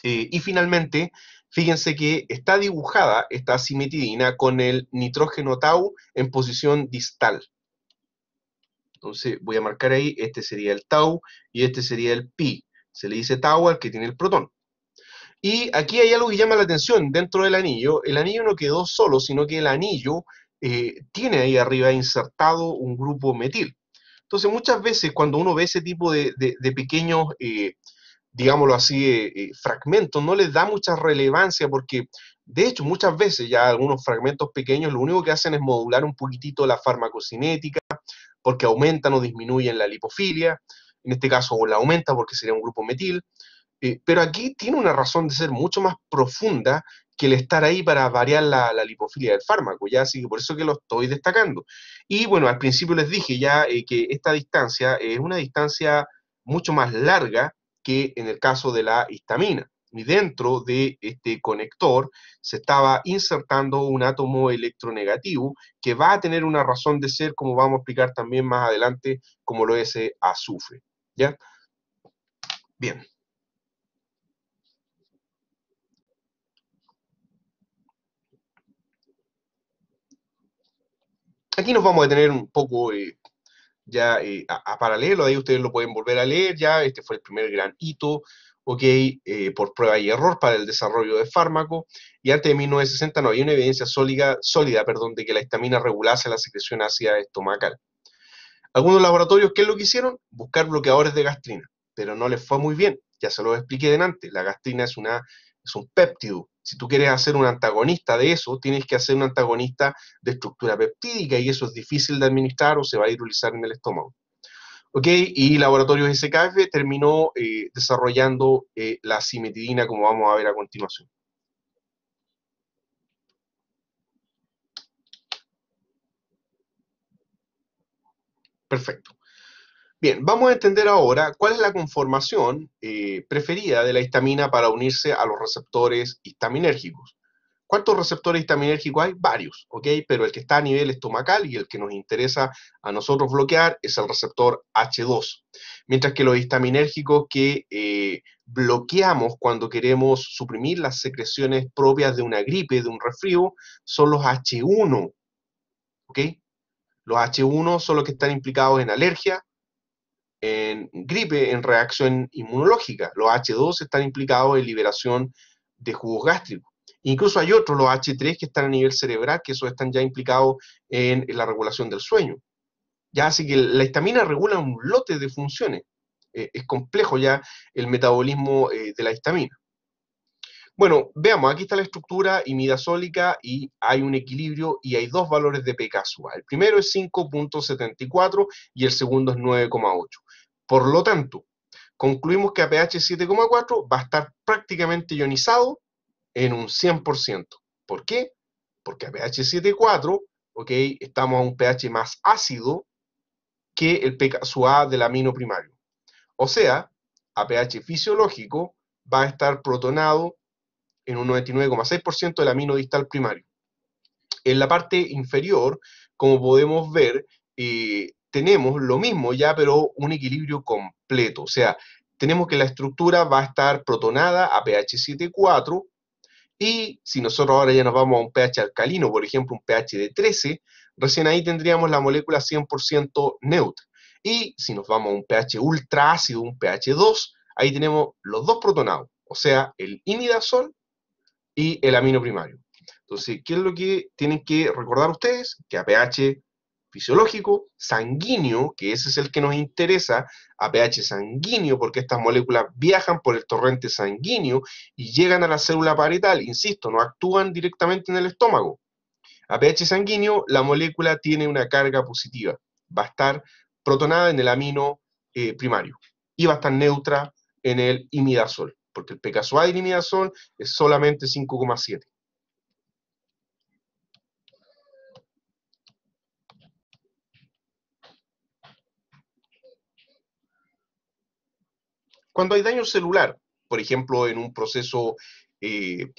S1: Eh, y finalmente, Fíjense que está dibujada esta simetidina con el nitrógeno tau en posición distal. Entonces voy a marcar ahí, este sería el tau y este sería el pi. Se le dice tau al que tiene el protón. Y aquí hay algo que llama la atención dentro del anillo. El anillo no quedó solo, sino que el anillo eh, tiene ahí arriba insertado un grupo metil. Entonces muchas veces cuando uno ve ese tipo de, pequeños... Eh, digámoslo así, eh, eh, fragmentos, no les da mucha relevancia porque, de hecho, muchas veces ya algunos fragmentos pequeños lo único que hacen es modular un poquitito la farmacocinética porque aumentan o disminuyen la lipofilia, en este caso la aumenta porque sería un grupo metil, eh, pero aquí tiene una razón de ser mucho más profunda que el estar ahí para variar la, lipofilia del fármaco, ¿ya? Así que por eso que lo estoy destacando. Y bueno, al principio les dije ya que esta distancia es una distancia mucho más larga que en el caso de la histamina. Y dentro de este conector se estaba insertando un átomo electronegativo que va a tener una razón de ser, como vamos a explicar también más adelante, como lo es azufre. ¿Ya? Bien. Aquí nos vamos a tener un poco eh, ya eh, a, paralelo, ahí ustedes lo pueden volver a leer, ya este fue el primer gran hito, ok, eh, por prueba y error para el desarrollo de fármaco, y antes de 1960 no había una evidencia sólida, perdón, de que la histamina regulase la secreción ácida estomacal. Algunos laboratorios, ¿qué es lo que hicieron? Buscar bloqueadores de gastrina, pero no les fue muy bien, ya se lo expliqué delante, la gastrina es, es un péptido, si tú quieres hacer un antagonista de eso, tienes que hacer un antagonista de estructura peptídica y eso es difícil de administrar o se va a hidrolizar en el estómago. ¿Ok? Y Laboratorios SKF terminó eh, desarrollando eh, la simetidina como vamos a ver a continuación. Perfecto. Bien, vamos a entender ahora cuál es la conformación eh, preferida de la histamina para unirse a los receptores histaminérgicos. ¿Cuántos receptores histaminérgicos hay? Varios, ¿ok? Pero el que está a nivel estomacal y el que nos interesa a nosotros bloquear es el receptor H2. Mientras que los histaminérgicos que eh, bloqueamos cuando queremos suprimir las secreciones propias de una gripe, de un resfrío, son los H1, ¿ok? Los H1 son los que están implicados en alergia, en gripe, en reacción inmunológica. Los H2 están implicados en liberación de jugos gástricos. Incluso hay otros, los H3, que están a nivel cerebral, que esos están ya implicados en, la regulación del sueño. Ya, así que la histamina regula un lote de funciones. Eh, es complejo ya el metabolismo eh, de la histamina. Bueno, veamos, aquí está la estructura imidazólica y hay un equilibrio y hay dos valores de pKa. El primero es 5.74 y el segundo es 9,8. Por lo tanto, concluimos que a pH 7,4 va a estar prácticamente ionizado en un 100%. ¿Por qué? Porque a pH 7,4, ok, estamos a un pH más ácido que el pKa del amino primario. O sea, a pH fisiológico va a estar protonado en un 99,6% del amino distal primario. En la parte inferior, como podemos ver, eh, tenemos lo mismo ya, pero un equilibrio completo. O sea, tenemos que la estructura va a estar protonada a pH 7,4 y si nosotros ahora ya nos vamos a un pH alcalino, por ejemplo, un pH de 13, recién ahí tendríamos la molécula 100% neutra. Y si nos vamos a un pH ultraácido, un pH 2, ahí tenemos los dos protonados, o sea, el imidazol y el amino primario. Entonces, ¿qué es lo que tienen que recordar ustedes? Que a pH fisiológico, sanguíneo, que ese es el que nos interesa, a pH sanguíneo, porque estas moléculas viajan por el torrente sanguíneo y llegan a la célula parietal, insisto, no actúan directamente en el estómago. A pH sanguíneo, la molécula tiene una carga positiva, va a estar protonada en el amino eh, primario y va a estar neutra en el imidazol, porque el pKa de imidazol es solamente 5,7. Cuando hay daño celular, por ejemplo, en un proceso eh,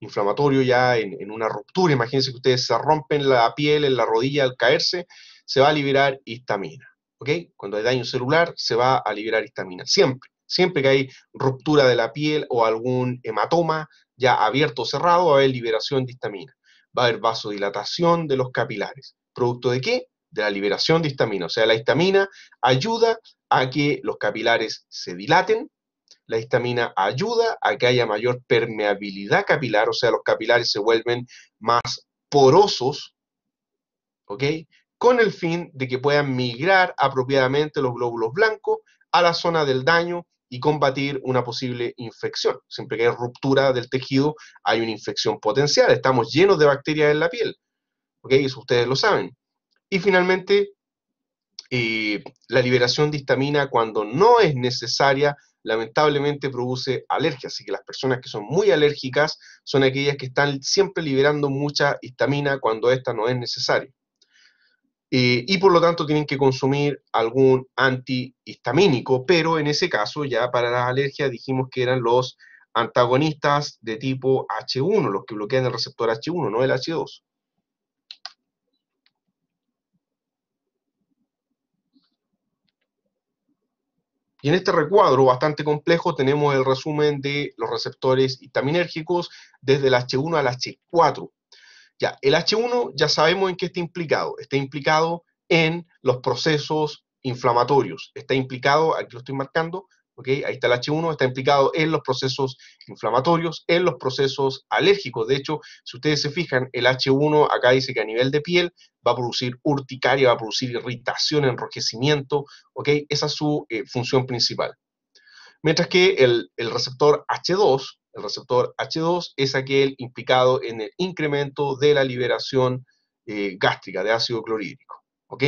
S1: inflamatorio ya, en, en, una ruptura, imagínense que ustedes se rompen la piel en la rodilla al caerse, se va a liberar histamina. ¿Ok? Cuando hay daño celular, se va a liberar histamina. Siempre, siempre que hay ruptura de la piel o algún hematoma ya abierto o cerrado, va a haber liberación de histamina. Va a haber vasodilatación de los capilares. ¿Producto de qué? de la liberación de histamina. O sea, la histamina ayuda a que los capilares se dilaten, la histamina ayuda a que haya mayor permeabilidad capilar, o sea, los capilares se vuelven más porosos, ¿ok? Con el fin de que puedan migrar apropiadamente los glóbulos blancos a la zona del daño y combatir una posible infección. Siempre que hay ruptura del tejido, hay una infección potencial. Estamos llenos de bacterias en la piel, ¿ok? Eso ustedes lo saben. Y finalmente, eh, la liberación de histamina cuando no es necesaria, lamentablemente produce alergias, Así que las personas que son muy alérgicas son aquellas que están siempre liberando mucha histamina cuando esta no es necesaria. Eh, y por lo tanto tienen que consumir algún antihistamínico, pero en ese caso ya para las alergias dijimos que eran los antagonistas de tipo H1, los que bloquean el receptor H1, no el H2. Y en este recuadro bastante complejo tenemos el resumen de los receptores histaminérgicos desde el H1 al H4. Ya, el H1 ya sabemos en qué está implicado. Está implicado en los procesos inflamatorios. Está implicado, aquí lo estoy marcando, Ahí está el H1, está implicado en los procesos inflamatorios, en los procesos alérgicos. De hecho, si ustedes se fijan, el H1 acá dice que a nivel de piel va a producir urticaria, va a producir irritación, enrojecimiento, ¿ok? Esa es su eh, función principal. Mientras que el, receptor H2, el receptor H2 es aquel implicado en el incremento de la liberación eh, gástrica de ácido clorhídrico. ¿Ok?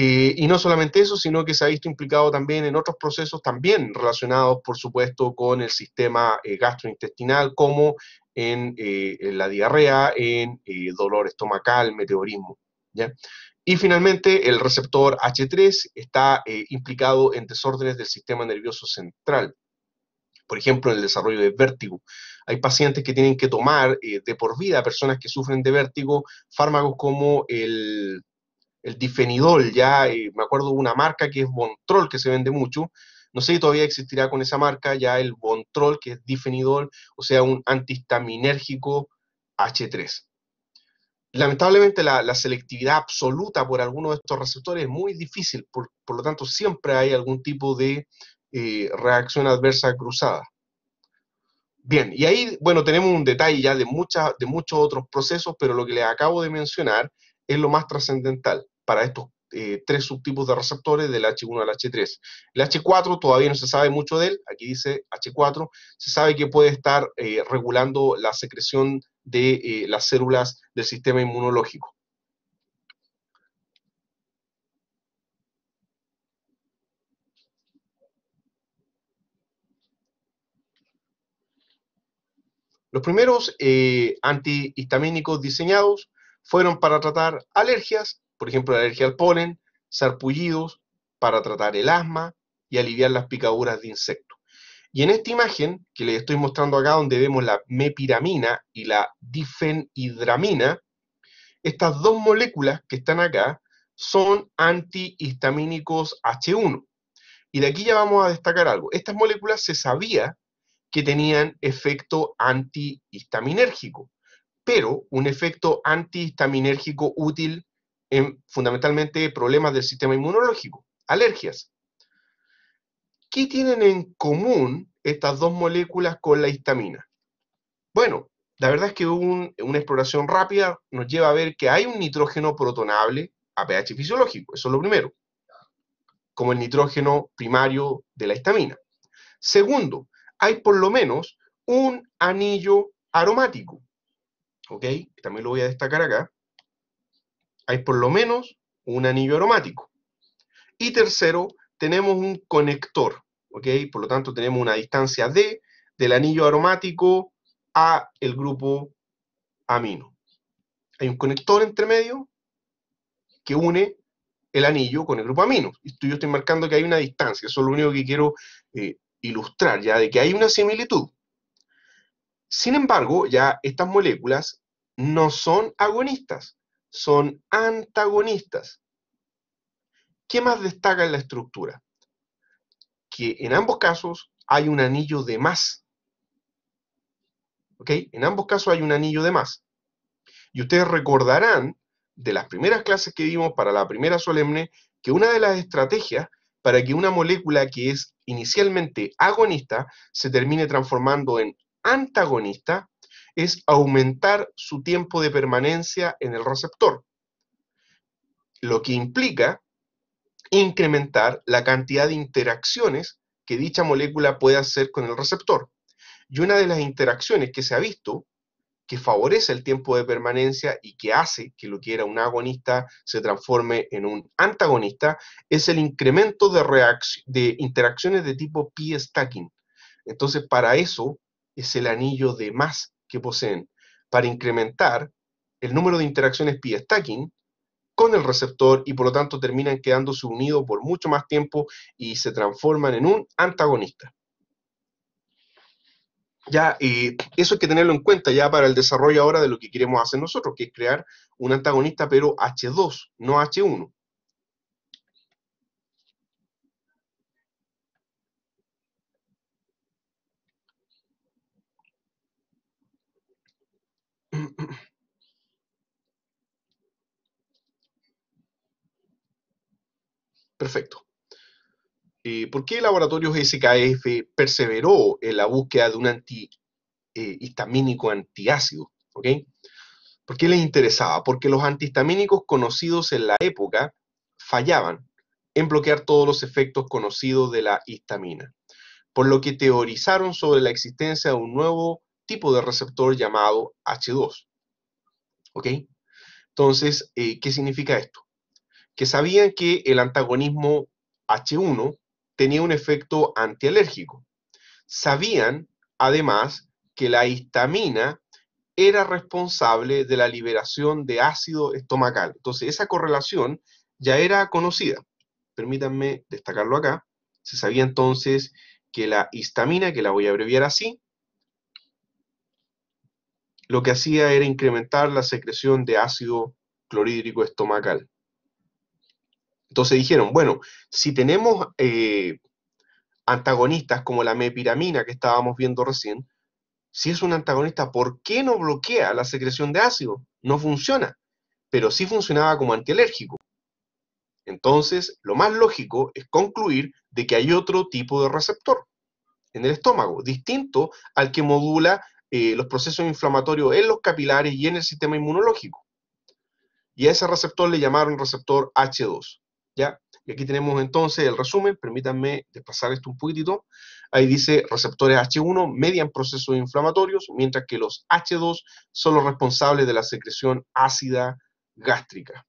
S1: Eh, y no solamente eso, sino que se ha visto implicado también en otros procesos también relacionados, por supuesto, con el sistema eh, gastrointestinal, como eh, en, la diarrea, en dolor estomacal, meteorismo. Y finalmente, el receptor H3 está implicado en desórdenes del sistema nervioso central por ejemplo, en el desarrollo de vértigo. Hay pacientes que tienen que tomar de por vida, personas que sufren de vértigo, fármacos como el el difenidol, ya eh, me acuerdo de una marca que es Bontrol, que se vende mucho, no sé si todavía existirá con esa marca, ya el Bontrol, que es difenidol, o sea, un antihistaminérgico H3. Lamentablemente la, selectividad absoluta por algunos de estos receptores es muy difícil, por, lo tanto siempre hay algún tipo de eh, reacción adversa cruzada. Bien, y ahí, bueno, tenemos un detalle ya de, muchas de muchos otros procesos, pero lo que les acabo de mencionar es lo más trascendental para estos eh, tres subtipos de receptores del H1 al H3. El H4 todavía no se sabe mucho de él, aquí dice H4, se sabe que puede estar eh, regulando la secreción de eh, las células del sistema inmunológico. Los primeros antihistamínicos diseñados fueron para tratar alergias, por ejemplo, la alergia al polen, sarpullidos, para tratar el asma y aliviar las picaduras de insectos. Y en esta imagen que les estoy mostrando acá, donde vemos la mepiramina y la difenhidramina, estas dos moléculas que están acá son antihistamínicos H1. Y de aquí ya vamos a destacar algo. Estas moléculas se sabía que tenían efecto antihistaminérgico pero un efecto antihistaminérgico útil en fundamentalmente problemas del sistema inmunológico, alergias. ¿Qué tienen en común estas dos moléculas con la histamina? Bueno, la verdad es que una exploración rápida nos lleva a ver que hay un nitrógeno protonable a pH fisiológico, eso es lo primero, como el nitrógeno primario de la histamina. Segundo, hay por lo menos un anillo aromático. También lo voy a destacar acá. Hay por lo menos un anillo aromático. Y tercero, tenemos un conector, ¿ok? Por lo tanto, tenemos una distancia D del anillo aromático a el grupo amino. Hay un conector entre medio que une el anillo con el grupo amino. Yo estoy marcando que hay una distancia, eso es lo único que quiero eh, ilustrar, ya de que hay una similitud. Sin embargo, ya estas moléculas no son agonistas, son antagonistas. ¿Qué más destaca en la estructura? Que en ambos casos hay un anillo de más. ¿Ok? En ambos casos hay un anillo de más. Y ustedes recordarán de las primeras clases que vimos para la primera solemne que una de las estrategias para que una molécula que es inicialmente agonista se termine transformando en antagonista es aumentar su tiempo de permanencia en el receptor, lo que implica incrementar la cantidad de interacciones que dicha molécula puede hacer con el receptor. Y una de las interacciones que se ha visto que favorece el tiempo de permanencia y que hace que lo que era un agonista se transforme en un antagonista es el incremento de, interacciones de tipo p-stacking. Entonces, para eso, es el anillo de más que poseen para incrementar el número de interacciones p-stacking con el receptor y por lo tanto terminan quedándose unidos por mucho más tiempo y se transforman en un antagonista. Ya, eso hay que tenerlo en cuenta ya para el desarrollo ahora de lo que queremos hacer nosotros, que es crear un antagonista pero H2, no H1. perfecto. Eh, ¿Por qué el laboratorio GSKF perseveró en la búsqueda de un antihistamínico eh, antiácido? ¿Okay? ¿Por qué les interesaba? Porque los antihistamínicos conocidos en la época fallaban en bloquear todos los efectos conocidos de la histamina, por lo que teorizaron sobre la existencia de un nuevo tipo de receptor llamado H2. ¿Ok? Entonces, eh, ¿qué significa esto? que sabían que el antagonismo H1 tenía un efecto antialérgico. Sabían, además, que la histamina era responsable de la liberación de ácido estomacal. Entonces, esa correlación ya era conocida. Permítanme destacarlo acá. Se sabía entonces que la histamina, que la voy a abreviar así, lo que hacía era incrementar la secreción de ácido clorhídrico estomacal. Entonces dijeron, bueno, si tenemos eh, antagonistas como la mepiramina que estábamos viendo recién, si es un antagonista, ¿por qué no bloquea la secreción de ácido? No funciona, pero sí funcionaba como antialérgico. Entonces, lo más lógico es concluir de que hay otro tipo de receptor en el estómago, distinto al que modula eh, los procesos inflamatorios en los capilares y en el sistema inmunológico. Y a ese receptor le llamaron receptor H2. Y aquí tenemos entonces el resumen, permítanme desplazar esto un poquitito. Ahí dice receptores H1 median procesos inflamatorios, mientras que los H2 son los responsables de la secreción ácida gástrica.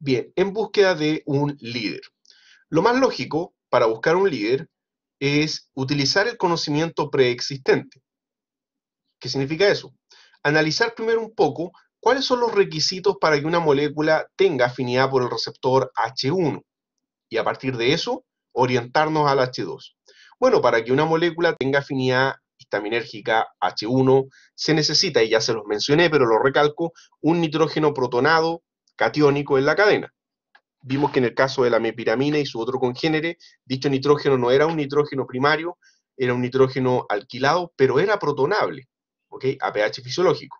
S1: Bien, en búsqueda de un líder. Lo más lógico para buscar un líder es utilizar el conocimiento preexistente. ¿Qué significa eso? Analizar primero un poco cuáles son los requisitos para que una molécula tenga afinidad por el receptor H1 y a partir de eso orientarnos al H2. Bueno, para que una molécula tenga afinidad histaminérgica H1 se necesita, y ya se los mencioné, pero lo recalco, un nitrógeno protonado catiónico en la cadena. Vimos que en el caso de la mepiramina y su otro congénere, dicho nitrógeno no era un nitrógeno primario, era un nitrógeno alquilado, pero era protonable, ¿ok? A pH fisiológico.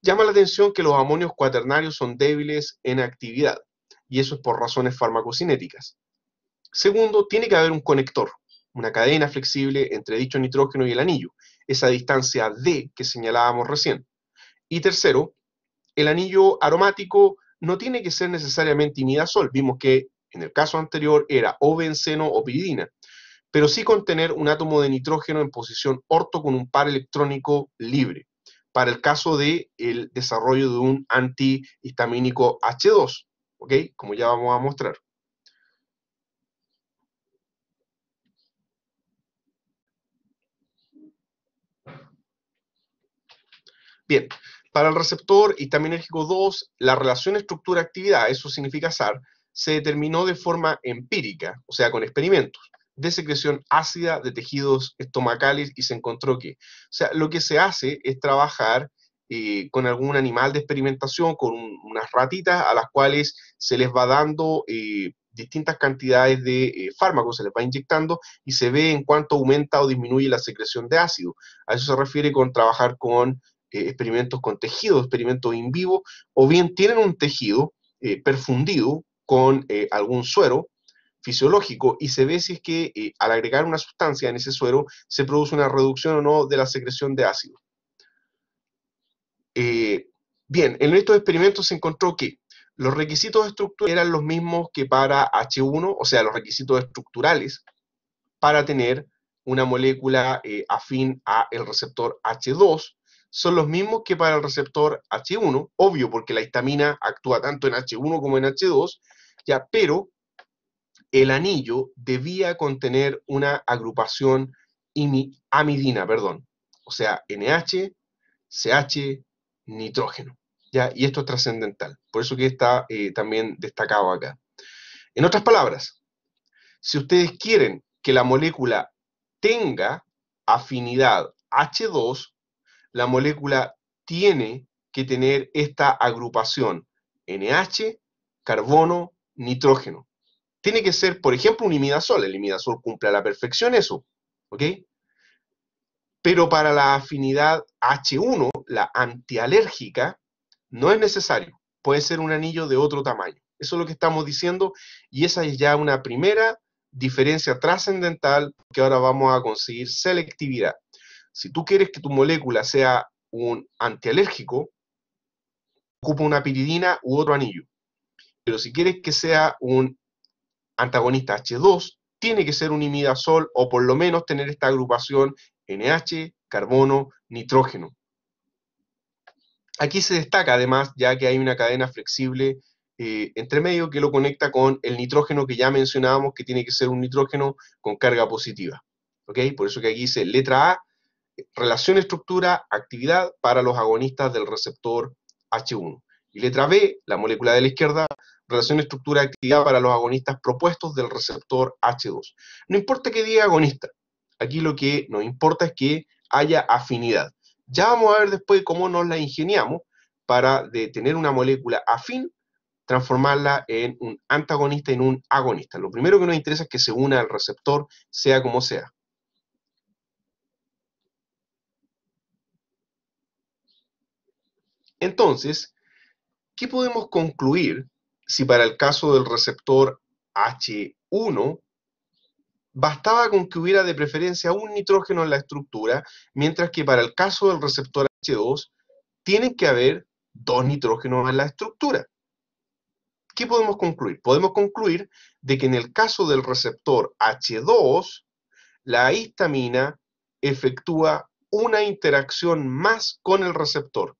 S1: Llama la atención que los amonios cuaternarios son débiles en actividad, y eso es por razones farmacocinéticas. Segundo, tiene que haber un conector, una cadena flexible entre dicho nitrógeno y el anillo, esa distancia D que señalábamos recién. Y tercero, el anillo aromático no tiene que ser necesariamente imidazol. Vimos que en el caso anterior era o benceno o piridina, pero sí contener un átomo de nitrógeno en posición orto con un par electrónico libre, para el caso del el desarrollo de un antihistamínico H2, ¿ok? Como ya vamos a mostrar. Bien, para el receptor y 2, la relación estructura-actividad, eso significa SAR, se determinó de forma empírica, o sea, con experimentos, de secreción ácida de tejidos estomacales y se encontró que, o sea, lo que se hace es trabajar eh, con algún animal de experimentación, con unas ratitas a las cuales se les va dando eh, distintas cantidades de eh, fármacos, se les va inyectando y se ve en cuánto aumenta o disminuye la secreción de ácido. A eso se refiere con trabajar con eh, experimentos con tejido, experimentos in vivo, o bien tienen un tejido eh, perfundido con eh, algún suero fisiológico y se ve si es que al agregar una sustancia en ese suero se produce una reducción o no de la secreción de ácido. bien, en estos experimentos se encontró que los requisitos estructurales eran los mismos que para H1, o sea, los requisitos estructurales para tener una molécula afín afín al receptor H2, son los mismos que para el receptor H1, obvio porque la histamina actúa tanto en H1 como en H2, ya, pero el anillo debía contener una agrupación amidina, perdón, o sea, NH, CH, nitrógeno. ¿ya? Y esto es trascendental, por eso que está eh, también destacado acá. En otras palabras, si ustedes quieren que la molécula tenga afinidad H2, la molécula tiene que tener esta agrupación NH, carbono, nitrógeno. Tiene que ser, por ejemplo, un imidazol. El imidazol cumple a la perfección eso. ¿Ok? Pero para la afinidad H1, la antialérgica, no es necesario. Puede ser un anillo de otro tamaño. Eso es lo que estamos diciendo y esa es ya una primera diferencia trascendental que ahora vamos a conseguir selectividad. Si tú quieres que tu molécula sea un antialérgico, ocupa una piridina u otro anillo. Pero si quieres que sea un antagonista H2, tiene que ser un imidazol o por lo menos tener esta agrupación NH, carbono, nitrógeno. Aquí se destaca además ya que hay una cadena flexible eh, entre medio que lo conecta con el nitrógeno que ya mencionábamos que tiene que ser un nitrógeno con carga positiva. ¿Ok? Por eso que aquí dice letra A, relación estructura actividad para los agonistas del receptor H1. Y letra B, la molécula de la izquierda, relación estructura actividad para los agonistas propuestos del receptor H2. No importa que diga agonista, aquí lo que nos importa es que haya afinidad. Ya vamos a ver después cómo nos la ingeniamos para de tener una molécula afín, transformarla en un antagonista, en un agonista. Lo primero que nos interesa es que se una al receptor, sea como sea. Entonces, ¿qué podemos concluir si para el caso del receptor H1 bastaba con que hubiera de preferencia un nitrógeno en la estructura, mientras que para el caso del receptor H2 tienen que haber dos nitrógenos en la estructura? ¿Qué podemos concluir? Podemos concluir de que en el caso del receptor H2, la histamina efectúa una interacción más con el receptor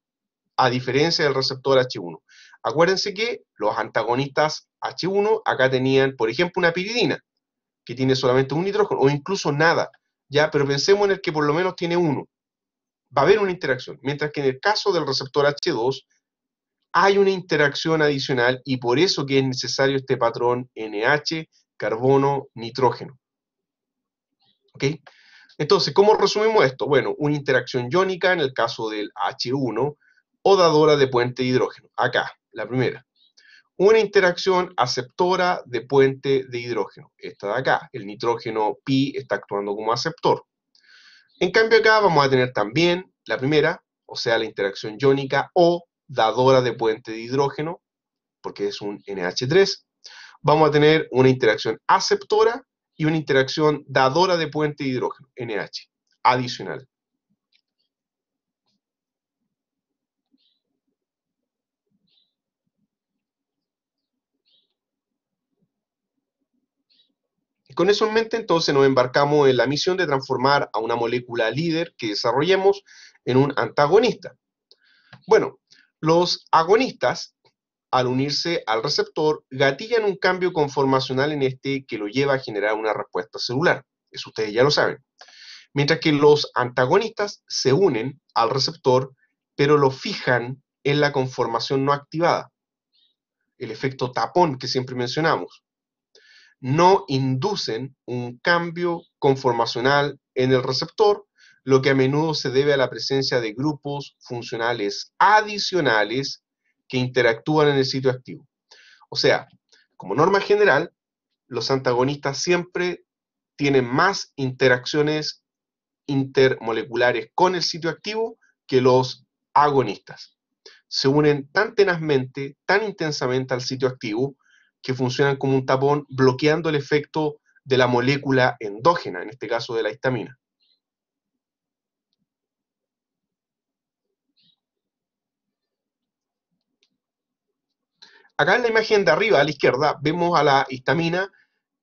S1: a diferencia del receptor H1. Acuérdense que los antagonistas H1 acá tenían, por ejemplo, una piridina, que tiene solamente un nitrógeno, o incluso nada, ¿ya? Pero pensemos en el que por lo menos tiene uno. Va a haber una interacción, mientras que en el caso del receptor H2 hay una interacción adicional y por eso que es necesario este patrón NH, carbono, nitrógeno. ¿Ok? Entonces, ¿cómo resumimos esto? Bueno, una interacción iónica en el caso del H1, o dadora de puente de hidrógeno. Acá, la primera. Una interacción aceptora de puente de hidrógeno. Esta de acá. El nitrógeno pi está actuando como aceptor. En cambio acá vamos a tener también la primera, o sea, la interacción iónica o dadora de puente de hidrógeno, porque es un NH3. Vamos a tener una interacción aceptora y una interacción dadora de puente de hidrógeno, NH, adicional. con eso en mente, entonces nos embarcamos en la misión de transformar a una molécula líder que desarrollemos en un antagonista. Bueno, los agonistas, al unirse al receptor, gatillan un cambio conformacional en este que lo lleva a generar una respuesta celular. Eso ustedes ya lo saben. Mientras que los antagonistas se unen al receptor, pero lo fijan en la conformación no activada. El efecto tapón que siempre mencionamos no inducen un cambio conformacional en el receptor, lo que a menudo se debe a la presencia de grupos funcionales adicionales que interactúan en el sitio activo. O sea, como norma general, los antagonistas siempre tienen más interacciones intermoleculares con el sitio activo que los agonistas. Se unen tan tenazmente, tan intensamente al sitio activo, que funcionan como un tapón bloqueando el efecto de la molécula endógena, en este caso de la histamina. Acá en la imagen de arriba, a la izquierda, vemos a la histamina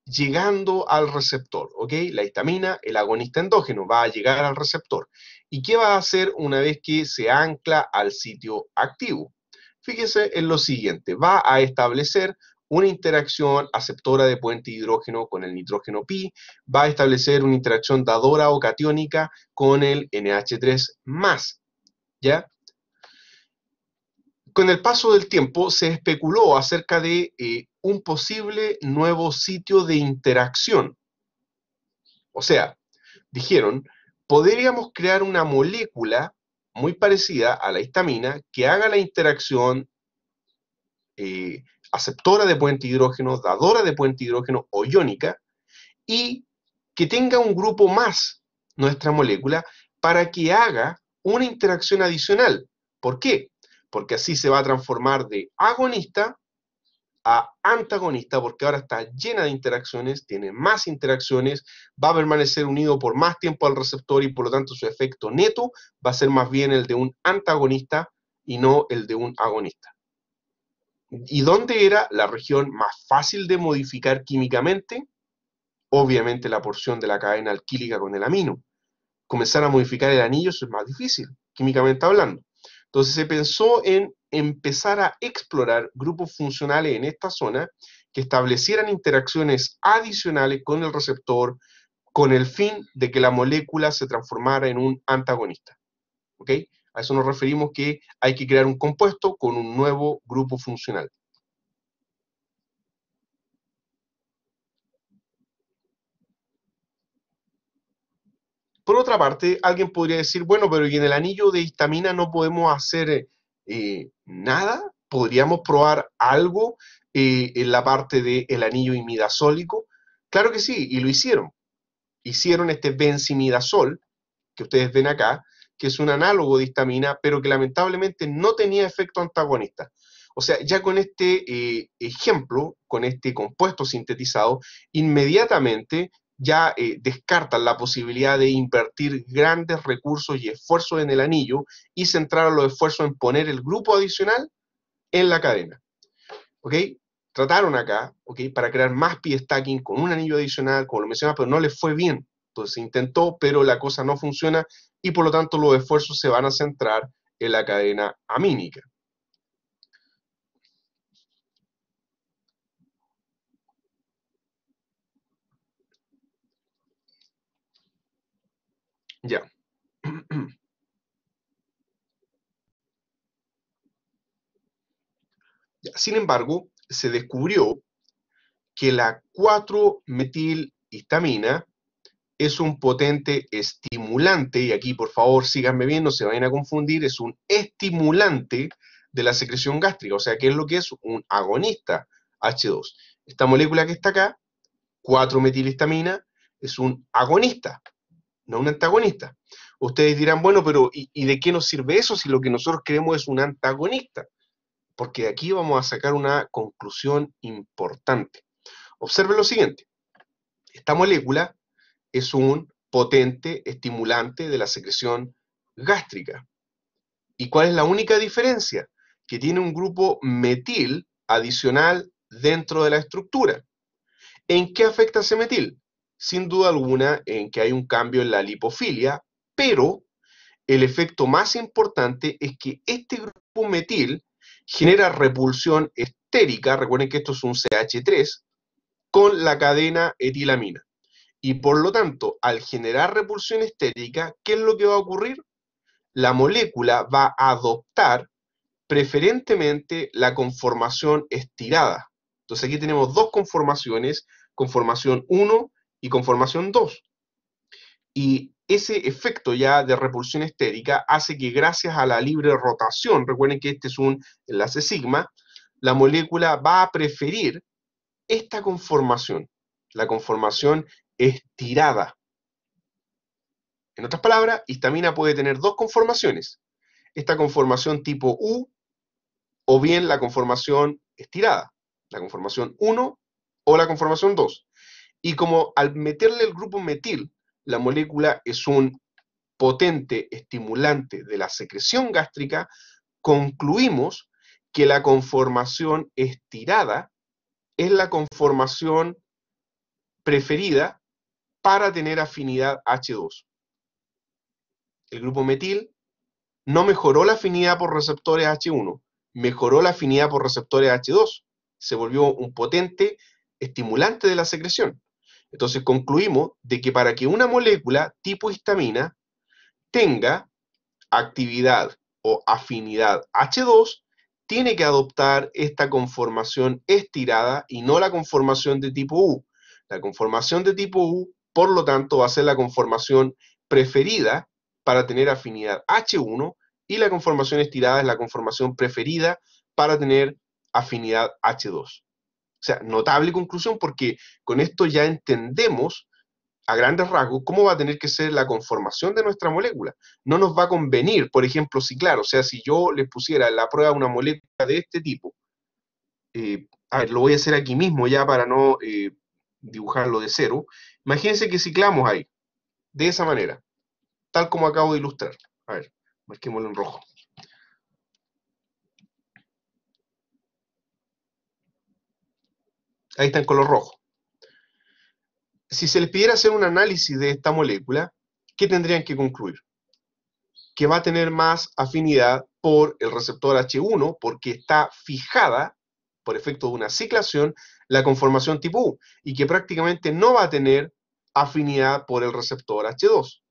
S1: llegando al receptor, ¿ok? La histamina, el agonista endógeno, va a llegar al receptor. ¿Y qué va a hacer una vez que se ancla al sitio activo? Fíjese en lo siguiente, va a establecer una interacción aceptora de puente hidrógeno con el nitrógeno pi, va a establecer una interacción dadora o catiónica con el NH3 ¿Ya? Con el paso del tiempo se especuló acerca de eh, un posible nuevo sitio de interacción. O sea, dijeron, podríamos crear una molécula muy parecida a la histamina que haga la interacción eh, aceptora de puente hidrógeno, dadora de puente hidrógeno o iónica, y que tenga un grupo más nuestra molécula para que haga una interacción adicional. ¿Por qué? Porque así se va a transformar de agonista a antagonista, porque ahora está llena de interacciones, tiene más interacciones, va a permanecer unido por más tiempo al receptor y por lo tanto su efecto neto va a ser más bien el de un antagonista y no el de un agonista. ¿Y dónde era la región más fácil de modificar químicamente? Obviamente la porción de la cadena alquílica con el amino. Comenzar a modificar el anillo es más difícil, químicamente hablando. Entonces se pensó en empezar a explorar grupos funcionales en esta zona que establecieran interacciones adicionales con el receptor con el fin de que la molécula se transformara en un antagonista. ¿Ok? A eso nos referimos que hay que crear un compuesto con un nuevo grupo funcional. Por otra parte, alguien podría decir, bueno, pero ¿y en el anillo de histamina no podemos hacer eh, nada? ¿Podríamos probar algo eh, en la parte del anillo imidazólico? Claro que sí, y lo hicieron. Hicieron este benzimidazol, que ustedes ven acá, que es un análogo de histamina, pero que lamentablemente no tenía efecto antagonista. O sea, ya con este eh, ejemplo, con este compuesto sintetizado, inmediatamente ya eh, descartan la posibilidad de invertir grandes recursos y esfuerzos en el anillo y centrar los esfuerzos en poner el grupo adicional en la cadena. ¿Ok? Trataron acá, ¿ok? Para crear más pie stacking con un anillo adicional, como lo mencionaba, pero no les fue bien. Entonces se intentó, pero la cosa no funciona y por lo tanto los esfuerzos se van a centrar en la cadena amínica. Ya. Sin embargo, se descubrió que la 4-metilhistamina es un potente estimulante, y aquí por favor síganme bien, no se vayan a confundir, es un estimulante de la secreción gástrica, o sea, ¿qué es lo que es? Un agonista H2. Esta molécula que está acá, 4-metilistamina, es un agonista, no un antagonista. Ustedes dirán, bueno, pero ¿y, de qué nos sirve eso si lo que nosotros creemos es un antagonista? Porque de aquí vamos a sacar una conclusión importante. Observe lo siguiente. Esta molécula es un potente estimulante de la secreción gástrica. ¿Y cuál es la única diferencia? Que tiene un grupo metil adicional dentro de la estructura. ¿En qué afecta ese metil? Sin duda alguna en que hay un cambio en la lipofilia, pero el efecto más importante es que este grupo metil genera repulsión estérica, recuerden que esto es un CH3, con la cadena etilamina. Y por lo tanto, al generar repulsión estérica, ¿qué es lo que va a ocurrir? La molécula va a adoptar preferentemente la conformación estirada. Entonces aquí tenemos dos conformaciones, conformación 1 y conformación 2. Y ese efecto ya de repulsión estérica hace que gracias a la libre rotación, recuerden que este es un enlace sigma, la molécula va a preferir esta conformación, la conformación estirada. En otras palabras, histamina puede tener dos conformaciones. Esta conformación tipo U o bien la conformación estirada, la conformación 1 o la conformación 2. Y como al meterle el grupo metil, la molécula es un potente estimulante de la secreción gástrica, concluimos que la conformación estirada es la conformación preferida para tener afinidad H2. El grupo metil no mejoró la afinidad por receptores H1, mejoró la afinidad por receptores H2. Se volvió un potente estimulante de la secreción. Entonces concluimos de que para que una molécula tipo histamina tenga actividad o afinidad H2, tiene que adoptar esta conformación estirada y no la conformación de tipo U. La conformación de tipo U por lo tanto, va a ser la conformación preferida para tener afinidad H1 y la conformación estirada es la conformación preferida para tener afinidad H2. O sea, notable conclusión porque con esto ya entendemos a grandes rasgos cómo va a tener que ser la conformación de nuestra molécula. No nos va a convenir, por ejemplo, claro, O sea, si yo les pusiera en la prueba una molécula de este tipo, eh, a ver, lo voy a hacer aquí mismo ya para no eh, dibujarlo de cero. Imagínense que ciclamos ahí, de esa manera, tal como acabo de ilustrar. A ver, marquémoslo en rojo. Ahí está en color rojo. Si se les pidiera hacer un análisis de esta molécula, ¿qué tendrían que concluir? Que va a tener más afinidad por el receptor H1 porque está fijada por efecto de una ciclación, la conformación tipo U y que prácticamente no va a tener afinidad por el receptor H2,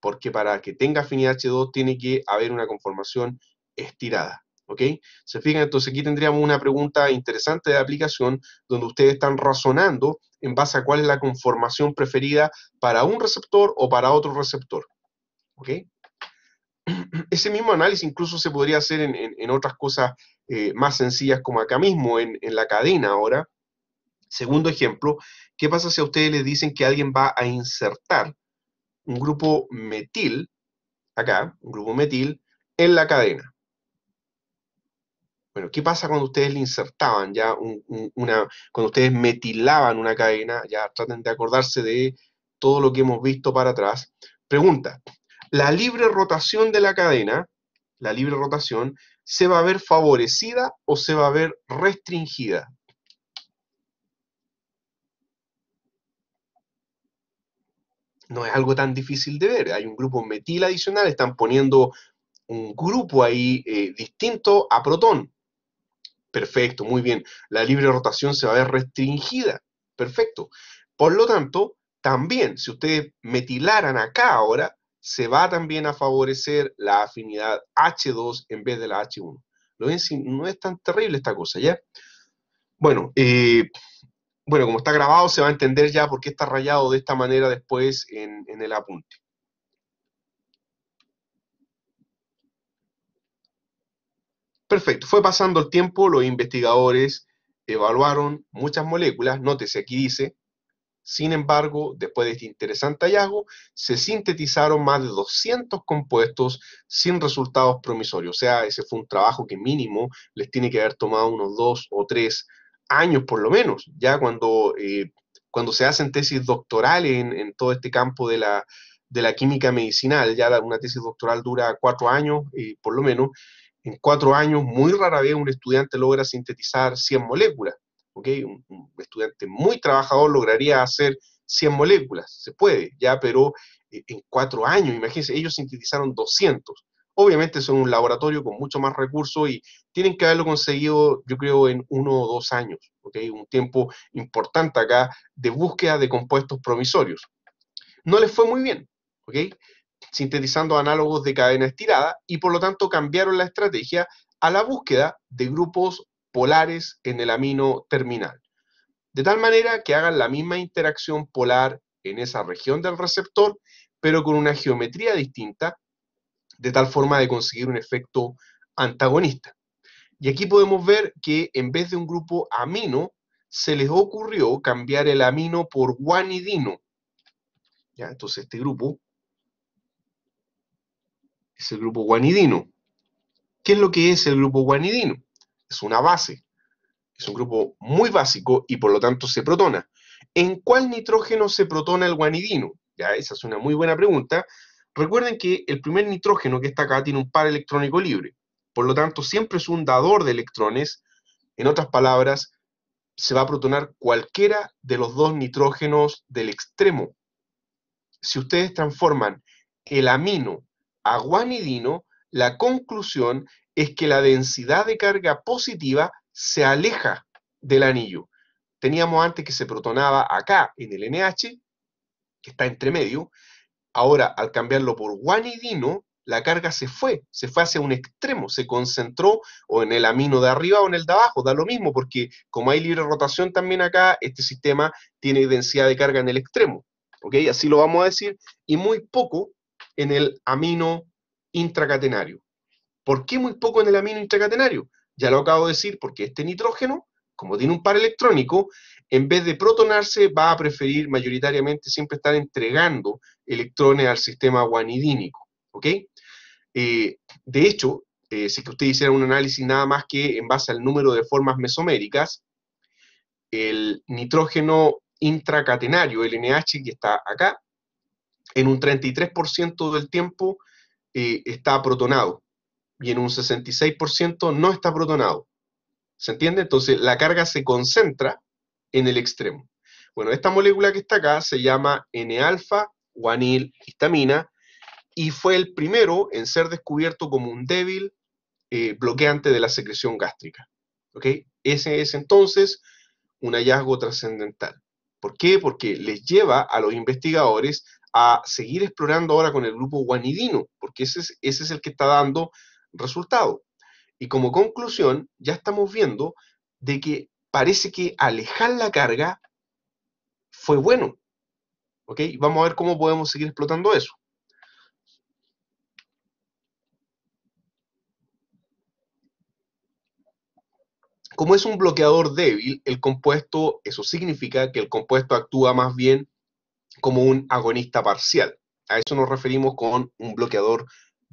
S1: porque para que tenga afinidad H2 tiene que haber una conformación estirada. ¿Ok? Se fijan, entonces aquí tendríamos una pregunta interesante de aplicación donde ustedes están razonando en base a cuál es la conformación preferida para un receptor o para otro receptor. ¿Ok? ese mismo análisis incluso se podría hacer en, otras cosas eh, más sencillas como acá mismo, en, la cadena ahora. Segundo ejemplo, ¿qué pasa si a ustedes les dicen que alguien va a insertar un grupo metil, acá, un grupo metil, en la cadena? Bueno, ¿qué pasa cuando ustedes le insertaban ya una, cuando ustedes metilaban una cadena? Ya traten de acordarse de todo lo que hemos visto para atrás. Pregunta, la libre rotación de la cadena, la libre rotación, se va a ver favorecida o se va a ver restringida. No es algo tan difícil de ver. Hay un grupo metil adicional, están poniendo un grupo ahí eh, distinto a protón. Perfecto, muy bien. La libre rotación se va a ver restringida. Perfecto. Por lo tanto, también, si ustedes metilaran acá ahora, se va también a favorecer la afinidad H2 en vez de la H1. Lo ven no es tan terrible esta cosa, ¿ya? Bueno, eh, bueno, como está grabado se va a entender ya por qué está rayado de esta manera después en, en el apunte. Perfecto, fue pasando el tiempo, los investigadores evaluaron muchas moléculas, nótese aquí dice, sin embargo, después de este interesante hallazgo, se sintetizaron más de 200 compuestos sin resultados promisorios. O sea, ese fue un trabajo que mínimo les tiene que haber tomado unos dos o tres años por lo menos, ya cuando, eh, cuando se hacen tesis doctorales en, todo este campo de la, química medicinal, ya una tesis doctoral dura cuatro años y eh, por lo menos, en cuatro años muy rara vez un estudiante logra sintetizar 100 moléculas. Un, estudiante muy trabajador lograría hacer 100 moléculas, se puede, ya, pero eh, en cuatro años, imagínense, ellos sintetizaron 200. Obviamente son un laboratorio con mucho más recursos y tienen que haberlo conseguido, yo creo, en uno o dos años, Un tiempo importante acá de búsqueda de compuestos promisorios. No les fue muy bien, ¿ok? Sintetizando análogos de cadena estirada y por lo tanto cambiaron la estrategia a la búsqueda de grupos polares en el amino terminal, de tal manera que hagan la misma interacción polar en esa región del receptor, pero con una geometría distinta, de tal forma de conseguir un efecto antagonista. Y aquí podemos ver que en vez de un grupo amino, se les ocurrió cambiar el amino por guanidino. ¿Ya? Entonces este grupo es el grupo guanidino. ¿Qué es lo que es el grupo guanidino? es una base, es un grupo muy básico y por lo tanto se protona. ¿En cuál nitrógeno se protona el guanidino? Ya, esa es una muy buena pregunta. Recuerden que el primer nitrógeno que está acá tiene un par electrónico libre, por lo tanto siempre es un dador de electrones. En otras palabras, se va a protonar cualquiera de los dos nitrógenos del extremo. Si ustedes transforman el amino a guanidino, la conclusión es que la densidad de carga positiva se aleja del anillo. Teníamos antes que se protonaba acá en el NH, que está entre medio. Ahora, al cambiarlo por guanidino, la carga se fue, se fue hacia un extremo, se concentró o en el amino de arriba o en el de abajo, da lo mismo, porque como hay libre rotación también acá, este sistema tiene densidad de carga en el extremo. ¿Ok? Así lo vamos a decir, y muy poco en el amino intracatenario. ¿Por qué muy poco en el amino intracatenario? Ya lo acabo de decir, porque este nitrógeno, como tiene un par electrónico, en vez de protonarse, va a preferir mayoritariamente siempre estar entregando electrones al sistema guanidínico. ¿Ok? Eh, de hecho, eh, si que usted hiciera un análisis nada más que en base al número de formas mesoméricas, el nitrógeno intracatenario, el NH, que está acá, en un 33% del tiempo eh, está protonado y en un 66% no está protonado. ¿Se entiende? Entonces la carga se concentra en el extremo. Bueno, esta molécula que está acá se llama N-alfa histamina y fue el primero en ser descubierto como un débil eh, bloqueante de la secreción gástrica. ¿Ok? Ese es entonces un hallazgo trascendental. ¿Por qué? Porque les lleva a los investigadores a seguir explorando ahora con el grupo guanidino, porque ese es, ese es el que está dando resultado. Y como conclusión, ya estamos viendo de que parece que alejar la carga fue bueno. ¿Ok? Vamos a ver cómo podemos seguir explotando eso. Como es un bloqueador débil, el compuesto, eso significa que el compuesto actúa más bien como un agonista parcial. A eso nos referimos con un bloqueador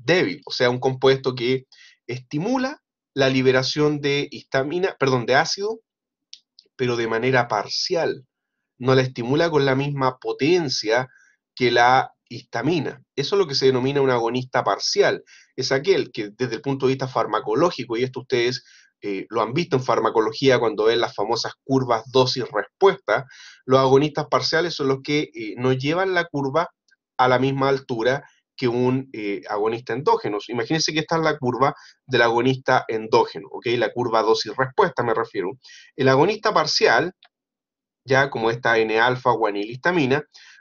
S1: débil, o sea, un compuesto que estimula la liberación de histamina, perdón, de ácido, pero de manera parcial. No la estimula con la misma potencia que la histamina. Eso es lo que se denomina un agonista parcial. Es aquel que desde el punto de vista farmacológico, y esto ustedes eh, lo han visto en farmacología cuando ven las famosas curvas dosis-respuesta, los agonistas parciales son los que eh, no llevan la curva a la misma altura que un eh, agonista endógeno. Imagínense que esta es la curva del agonista endógeno, ¿ok? La curva dosis-respuesta me refiero. El agonista parcial, ya como esta N-alfa o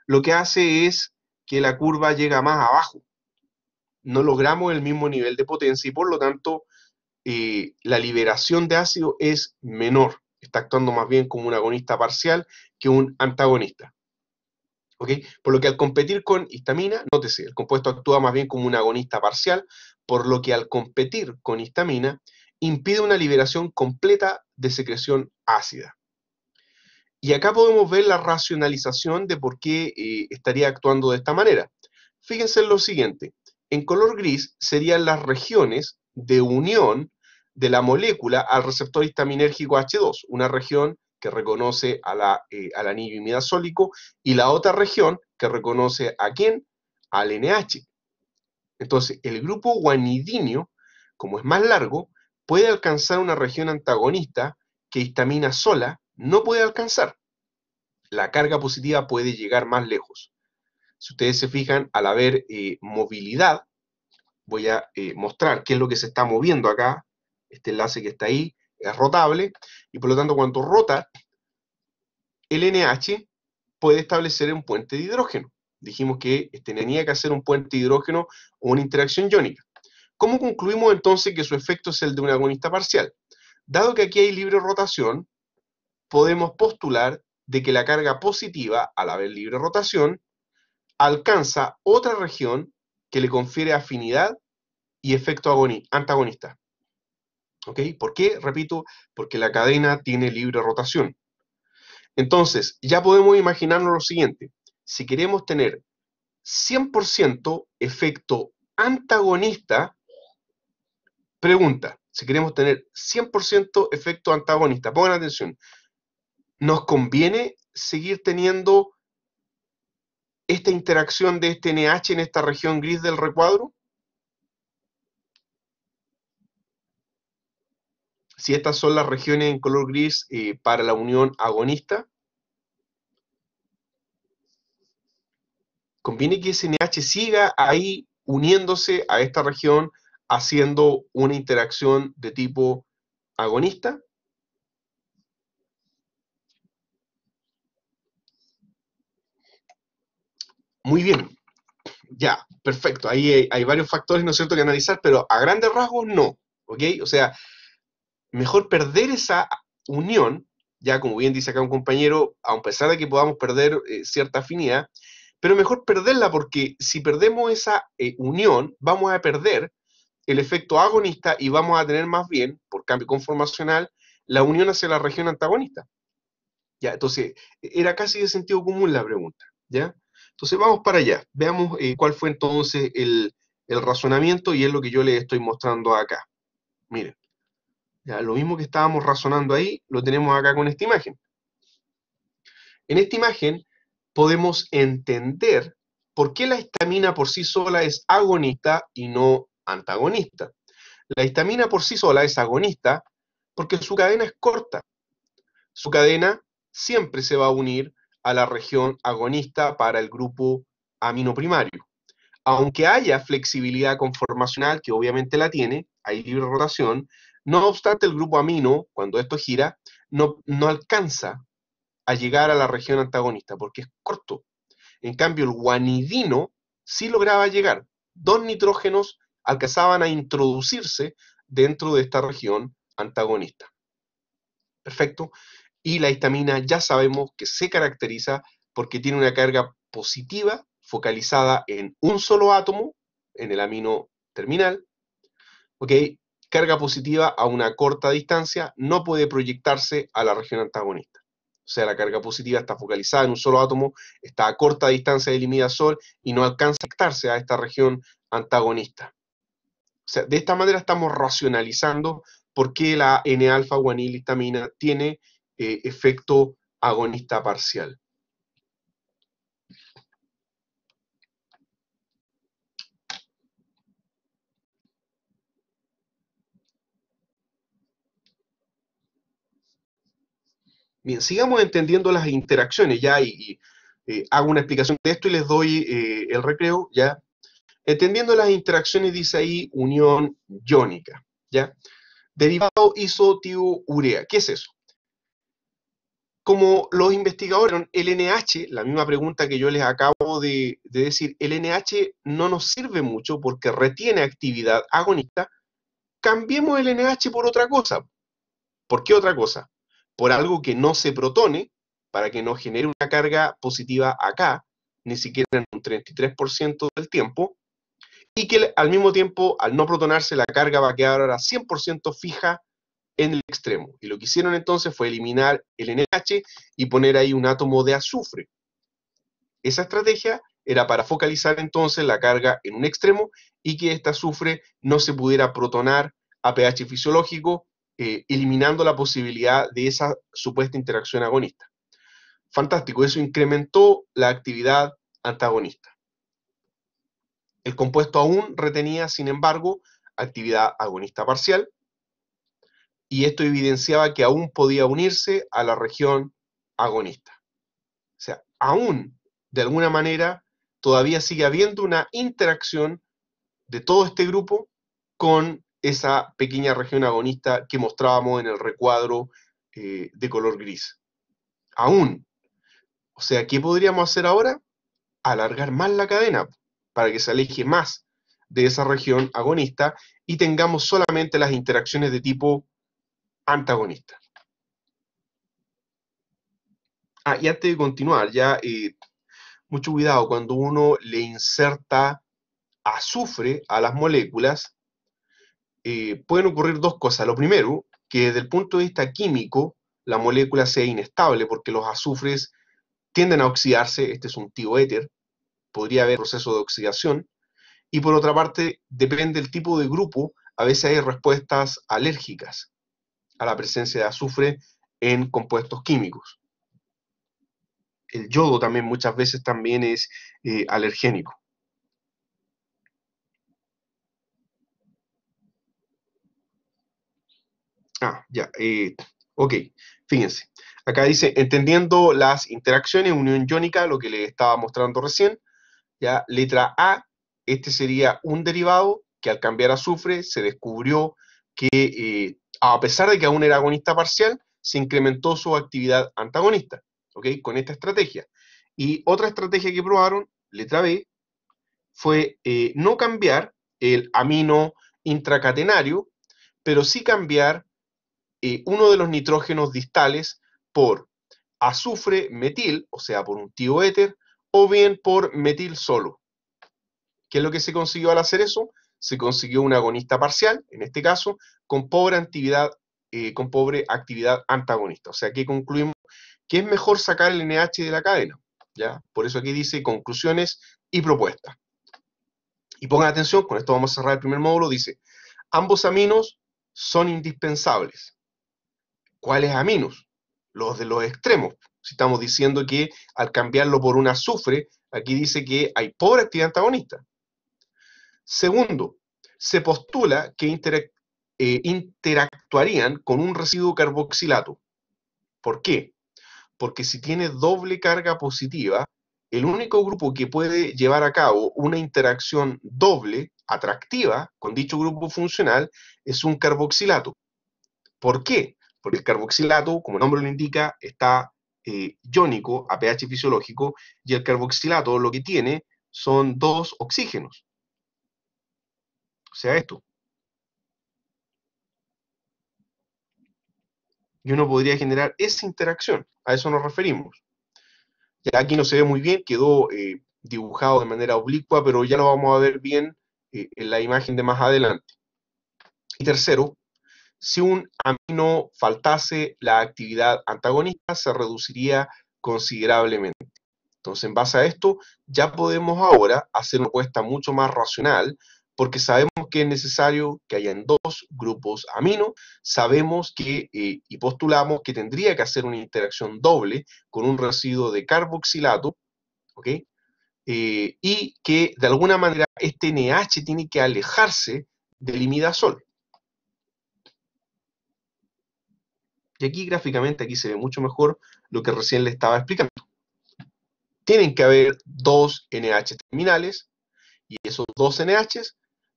S1: lo que hace es que la curva llega más abajo. No logramos el mismo nivel de potencia y por lo tanto eh, la liberación de ácido es menor. Está actuando más bien como un agonista parcial que un antagonista. Por lo que al competir con histamina, nótese, el compuesto actúa más bien como un agonista parcial, por lo que al competir con histamina, impide una liberación completa de secreción ácida. Y acá podemos ver la racionalización de por qué eh, estaría actuando de esta manera. Fíjense en lo siguiente. En color gris serían las regiones de unión de la molécula al receptor histaminérgico H2, una región que reconoce eh, al anillo imidazólico y la otra región que reconoce a quién? Al NH. Entonces, el grupo guanidinio, como es más largo, puede alcanzar una región antagonista que histamina sola no puede alcanzar. La carga positiva puede llegar más lejos. Si ustedes se fijan, al haber eh, movilidad, voy a eh, mostrar qué es lo que se está moviendo acá, este enlace que está ahí, es rotable, y por lo tanto cuando rota, el NH puede establecer un puente de hidrógeno. Dijimos que este tenía que hacer un puente de hidrógeno o una interacción iónica. ¿Cómo concluimos entonces que su efecto es el de un agonista parcial? Dado que aquí hay libre rotación, podemos postular de que la carga positiva, al haber libre rotación, alcanza otra región que le confiere afinidad y efecto antagonista. ¿Por qué? Repito, porque la cadena tiene libre rotación. Entonces, ya podemos imaginarnos lo siguiente. Si queremos tener 100% efecto antagonista, pregunta, si queremos tener 100% efecto antagonista, pongan atención, ¿nos conviene seguir teniendo esta interacción de este NH en esta región gris del recuadro? si estas son las regiones en color gris eh, para la unión agonista. Conviene que SNH siga ahí uniéndose a esta región haciendo una interacción de tipo agonista. Muy bien, ya, perfecto. Ahí hay, hay varios factores, ¿no es cierto?, que analizar, pero a grandes rasgos no, ¿ok? O sea, mejor perder esa unión, ya como bien dice acá un compañero, a pesar de que podamos perder eh, cierta afinidad, pero mejor perderla porque si perdemos esa eh, unión, vamos a perder el efecto agonista y vamos a tener más bien, por cambio conformacional, la unión hacia la región antagonista. ¿Ya? Entonces, era casi de sentido común la pregunta. ¿ya? Entonces, vamos para allá. Veamos eh, cuál fue entonces el, el razonamiento y es lo que yo les estoy mostrando acá. Miren lo mismo que estábamos razonando ahí, lo tenemos acá con esta imagen. En esta imagen podemos entender por qué la histamina por sí sola es agonista y no antagonista. La histamina por sí sola es agonista porque su cadena es corta. Su cadena siempre se va a unir a la región agonista para el grupo amino primario. Aunque haya flexibilidad conformacional, que obviamente la tiene, hay libre rotación, no obstante, el grupo amino, cuando esto gira, no, no alcanza a llegar a la región antagonista porque es corto. En cambio, el guanidino sí lograba llegar. Dos nitrógenos alcanzaban a introducirse dentro de esta región antagonista. Perfecto. Y la histamina ya sabemos que se caracteriza porque tiene una carga positiva focalizada en un solo átomo, en el amino terminal, ¿ok? carga positiva a una corta distancia no puede proyectarse a la región antagonista. O sea, la carga positiva está focalizada en un solo átomo, está a corta distancia del imidazol y no alcanza a proyectarse a esta región antagonista. de esta manera estamos racionalizando por qué la N-alfa guanilitamina tiene eh, efecto agonista parcial. Bien, sigamos entendiendo las interacciones ya y, eh, hago una explicación de esto y les doy eh, el recreo ya. Entendiendo las interacciones dice ahí unión iónica, ¿ya? Derivado urea, ¿Qué es eso? Como los investigadores, el NH, la misma pregunta que yo les acabo de, de decir, el NH no nos sirve mucho porque retiene actividad agonista, cambiemos el NH por otra cosa. ¿Por qué otra cosa? por algo que no se protone, para que no genere una carga positiva acá, ni siquiera en un 33% del tiempo, y que al mismo tiempo, al no protonarse, la carga va a quedar ahora 100% fija en el extremo. Y lo que hicieron entonces fue eliminar el NH y poner ahí un átomo de azufre. Esa estrategia era para focalizar entonces la carga en un extremo y que este azufre no se pudiera protonar a pH fisiológico eh, eliminando la posibilidad de esa supuesta interacción agonista. Fantástico, eso incrementó la actividad antagonista. El compuesto aún retenía, sin embargo, actividad agonista parcial, y esto evidenciaba que aún podía unirse a la región agonista. O sea, aún, de alguna manera, todavía sigue habiendo una interacción de todo este grupo con esa pequeña región agonista que mostrábamos en el recuadro eh, de color gris. Aún. O sea, ¿qué podríamos hacer ahora? Alargar más la cadena para que se aleje más de esa región agonista y tengamos solamente las interacciones de tipo antagonista. Ah, y antes de continuar, ya eh, mucho cuidado cuando uno le inserta azufre a las moléculas, eh, pueden ocurrir dos cosas. Lo primero, que desde el punto de vista químico, la molécula sea inestable porque los azufres tienden a oxidarse, este es un tío éter, podría haber proceso de oxidación, y por otra parte, depende del tipo de grupo, a veces hay respuestas alérgicas a la presencia de azufre en compuestos químicos. El yodo también muchas veces también es eh, alergénico. Ah, ya. Eh, ok, fíjense. Acá dice, entendiendo las interacciones unión iónica, lo que les estaba mostrando recién, ya, letra A, este sería un derivado que al cambiar azufre se descubrió que eh, a pesar de que aún era agonista parcial, se incrementó su actividad antagonista, ¿ok? Con esta estrategia. Y otra estrategia que probaron, letra B, fue eh, no cambiar el amino intracatenario, pero sí cambiar eh, uno de los nitrógenos distales por azufre metil, o sea, por un tioéter, o bien por metil solo. ¿Qué es lo que se consiguió al hacer eso? Se consiguió un agonista parcial, en este caso, con pobre actividad, eh, con pobre actividad antagonista. O sea, que concluimos que es mejor sacar el NH de la cadena. ¿ya? Por eso aquí dice conclusiones y propuestas. Y pongan atención, con esto vamos a cerrar el primer módulo, dice, ambos aminos son indispensables. ¿cuáles aminos? Los de los extremos. Si estamos diciendo que al cambiarlo por un azufre, aquí dice que hay pobre actividad antagonista. Segundo, se postula que eh, interactuarían con un residuo carboxilato. ¿Por qué? Porque si tiene doble carga positiva, el único grupo que puede llevar a cabo una interacción doble atractiva con dicho grupo funcional es un carboxilato. ¿Por qué? porque el carboxilato, como el nombre lo indica, está eh, iónico a pH fisiológico y el carboxilato lo que tiene son dos oxígenos. O sea, esto. Y uno podría generar esa interacción, a eso nos referimos. Ya aquí no se ve muy bien, quedó eh, dibujado de manera oblicua, pero ya lo vamos a ver bien eh, en la imagen de más adelante. Y tercero, si un amino faltase, la actividad antagonista se reduciría considerablemente. Entonces, en base a esto, ya podemos ahora hacer una apuesta mucho más racional, porque sabemos que es necesario que hayan dos grupos amino, sabemos que eh, y postulamos que tendría que hacer una interacción doble con un residuo de carboxilato, eh, y que de alguna manera este NH tiene que alejarse del imidazol. Y aquí gráficamente, aquí se ve mucho mejor lo que recién le estaba explicando. Tienen que haber dos NH terminales y esos dos NH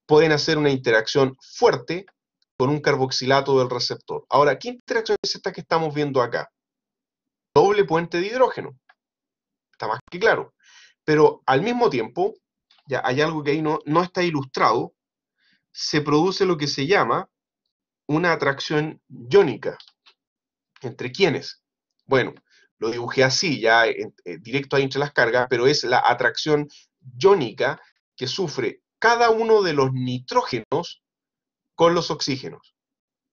S1: pueden hacer una interacción fuerte con un carboxilato del receptor. Ahora, ¿qué interacción es esta que estamos viendo acá? Doble puente de hidrógeno. Está más que claro. Pero al mismo tiempo, ya hay algo que ahí no, no está ilustrado, se produce lo que se llama una atracción iónica. ¿Entre quiénes? Bueno, lo dibujé así, ya eh, directo ahí entre las cargas, pero es la atracción iónica que sufre cada uno de los nitrógenos con los oxígenos.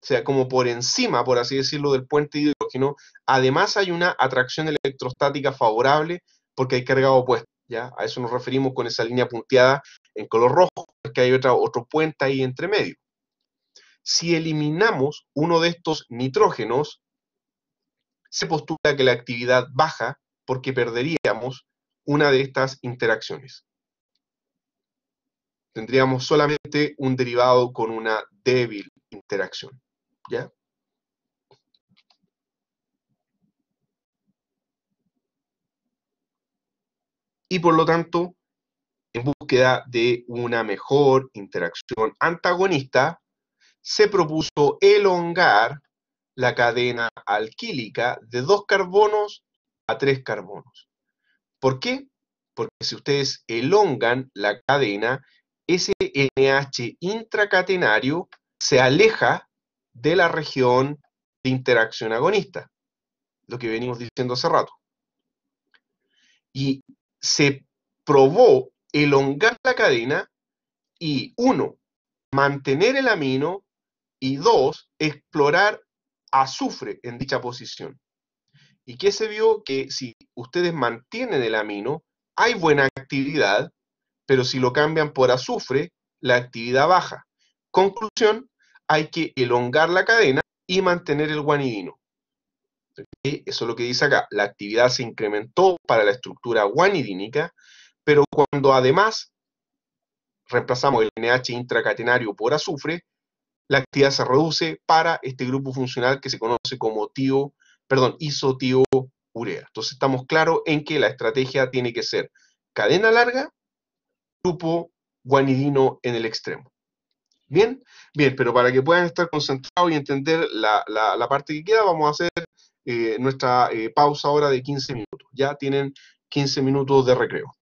S1: O sea, como por encima, por así decirlo, del puente de hidrógeno, además hay una atracción electrostática favorable porque hay carga opuesta. ¿ya? A eso nos referimos con esa línea punteada en color rojo, que hay otra, otro puente ahí entre medio. Si eliminamos uno de estos nitrógenos, se postula que la actividad baja porque perderíamos una de estas interacciones. Tendríamos solamente un derivado con una débil interacción. Y por lo tanto, en búsqueda de una mejor interacción antagonista, se propuso elongar la cadena alquílica de dos carbonos a tres carbonos. ¿Por qué? Porque si ustedes elongan la cadena, ese NH intracatenario se aleja de la región de interacción agonista, lo que venimos diciendo hace rato. Y se probó elongar la cadena y, uno, mantener el amino y, dos, explorar azufre en dicha posición. ¿Y qué se vio? Que si ustedes mantienen el amino, hay buena actividad, pero si lo cambian por azufre, la actividad baja. Conclusión, hay que elongar la cadena y mantener el guanidino. Eso es lo que dice acá. La actividad se incrementó para la estructura guanidínica, pero cuando además reemplazamos el NH intracatenario por azufre, la actividad se reduce para este grupo funcional que se conoce como tio, perdón, urea. Entonces estamos claros en que la estrategia tiene que ser cadena larga, grupo guanidino en el extremo. Bien, bien, pero para que puedan estar concentrados y entender la, la, parte que queda, vamos a hacer eh, nuestra eh, pausa ahora de 15 minutos. Ya tienen 15 minutos de recreo.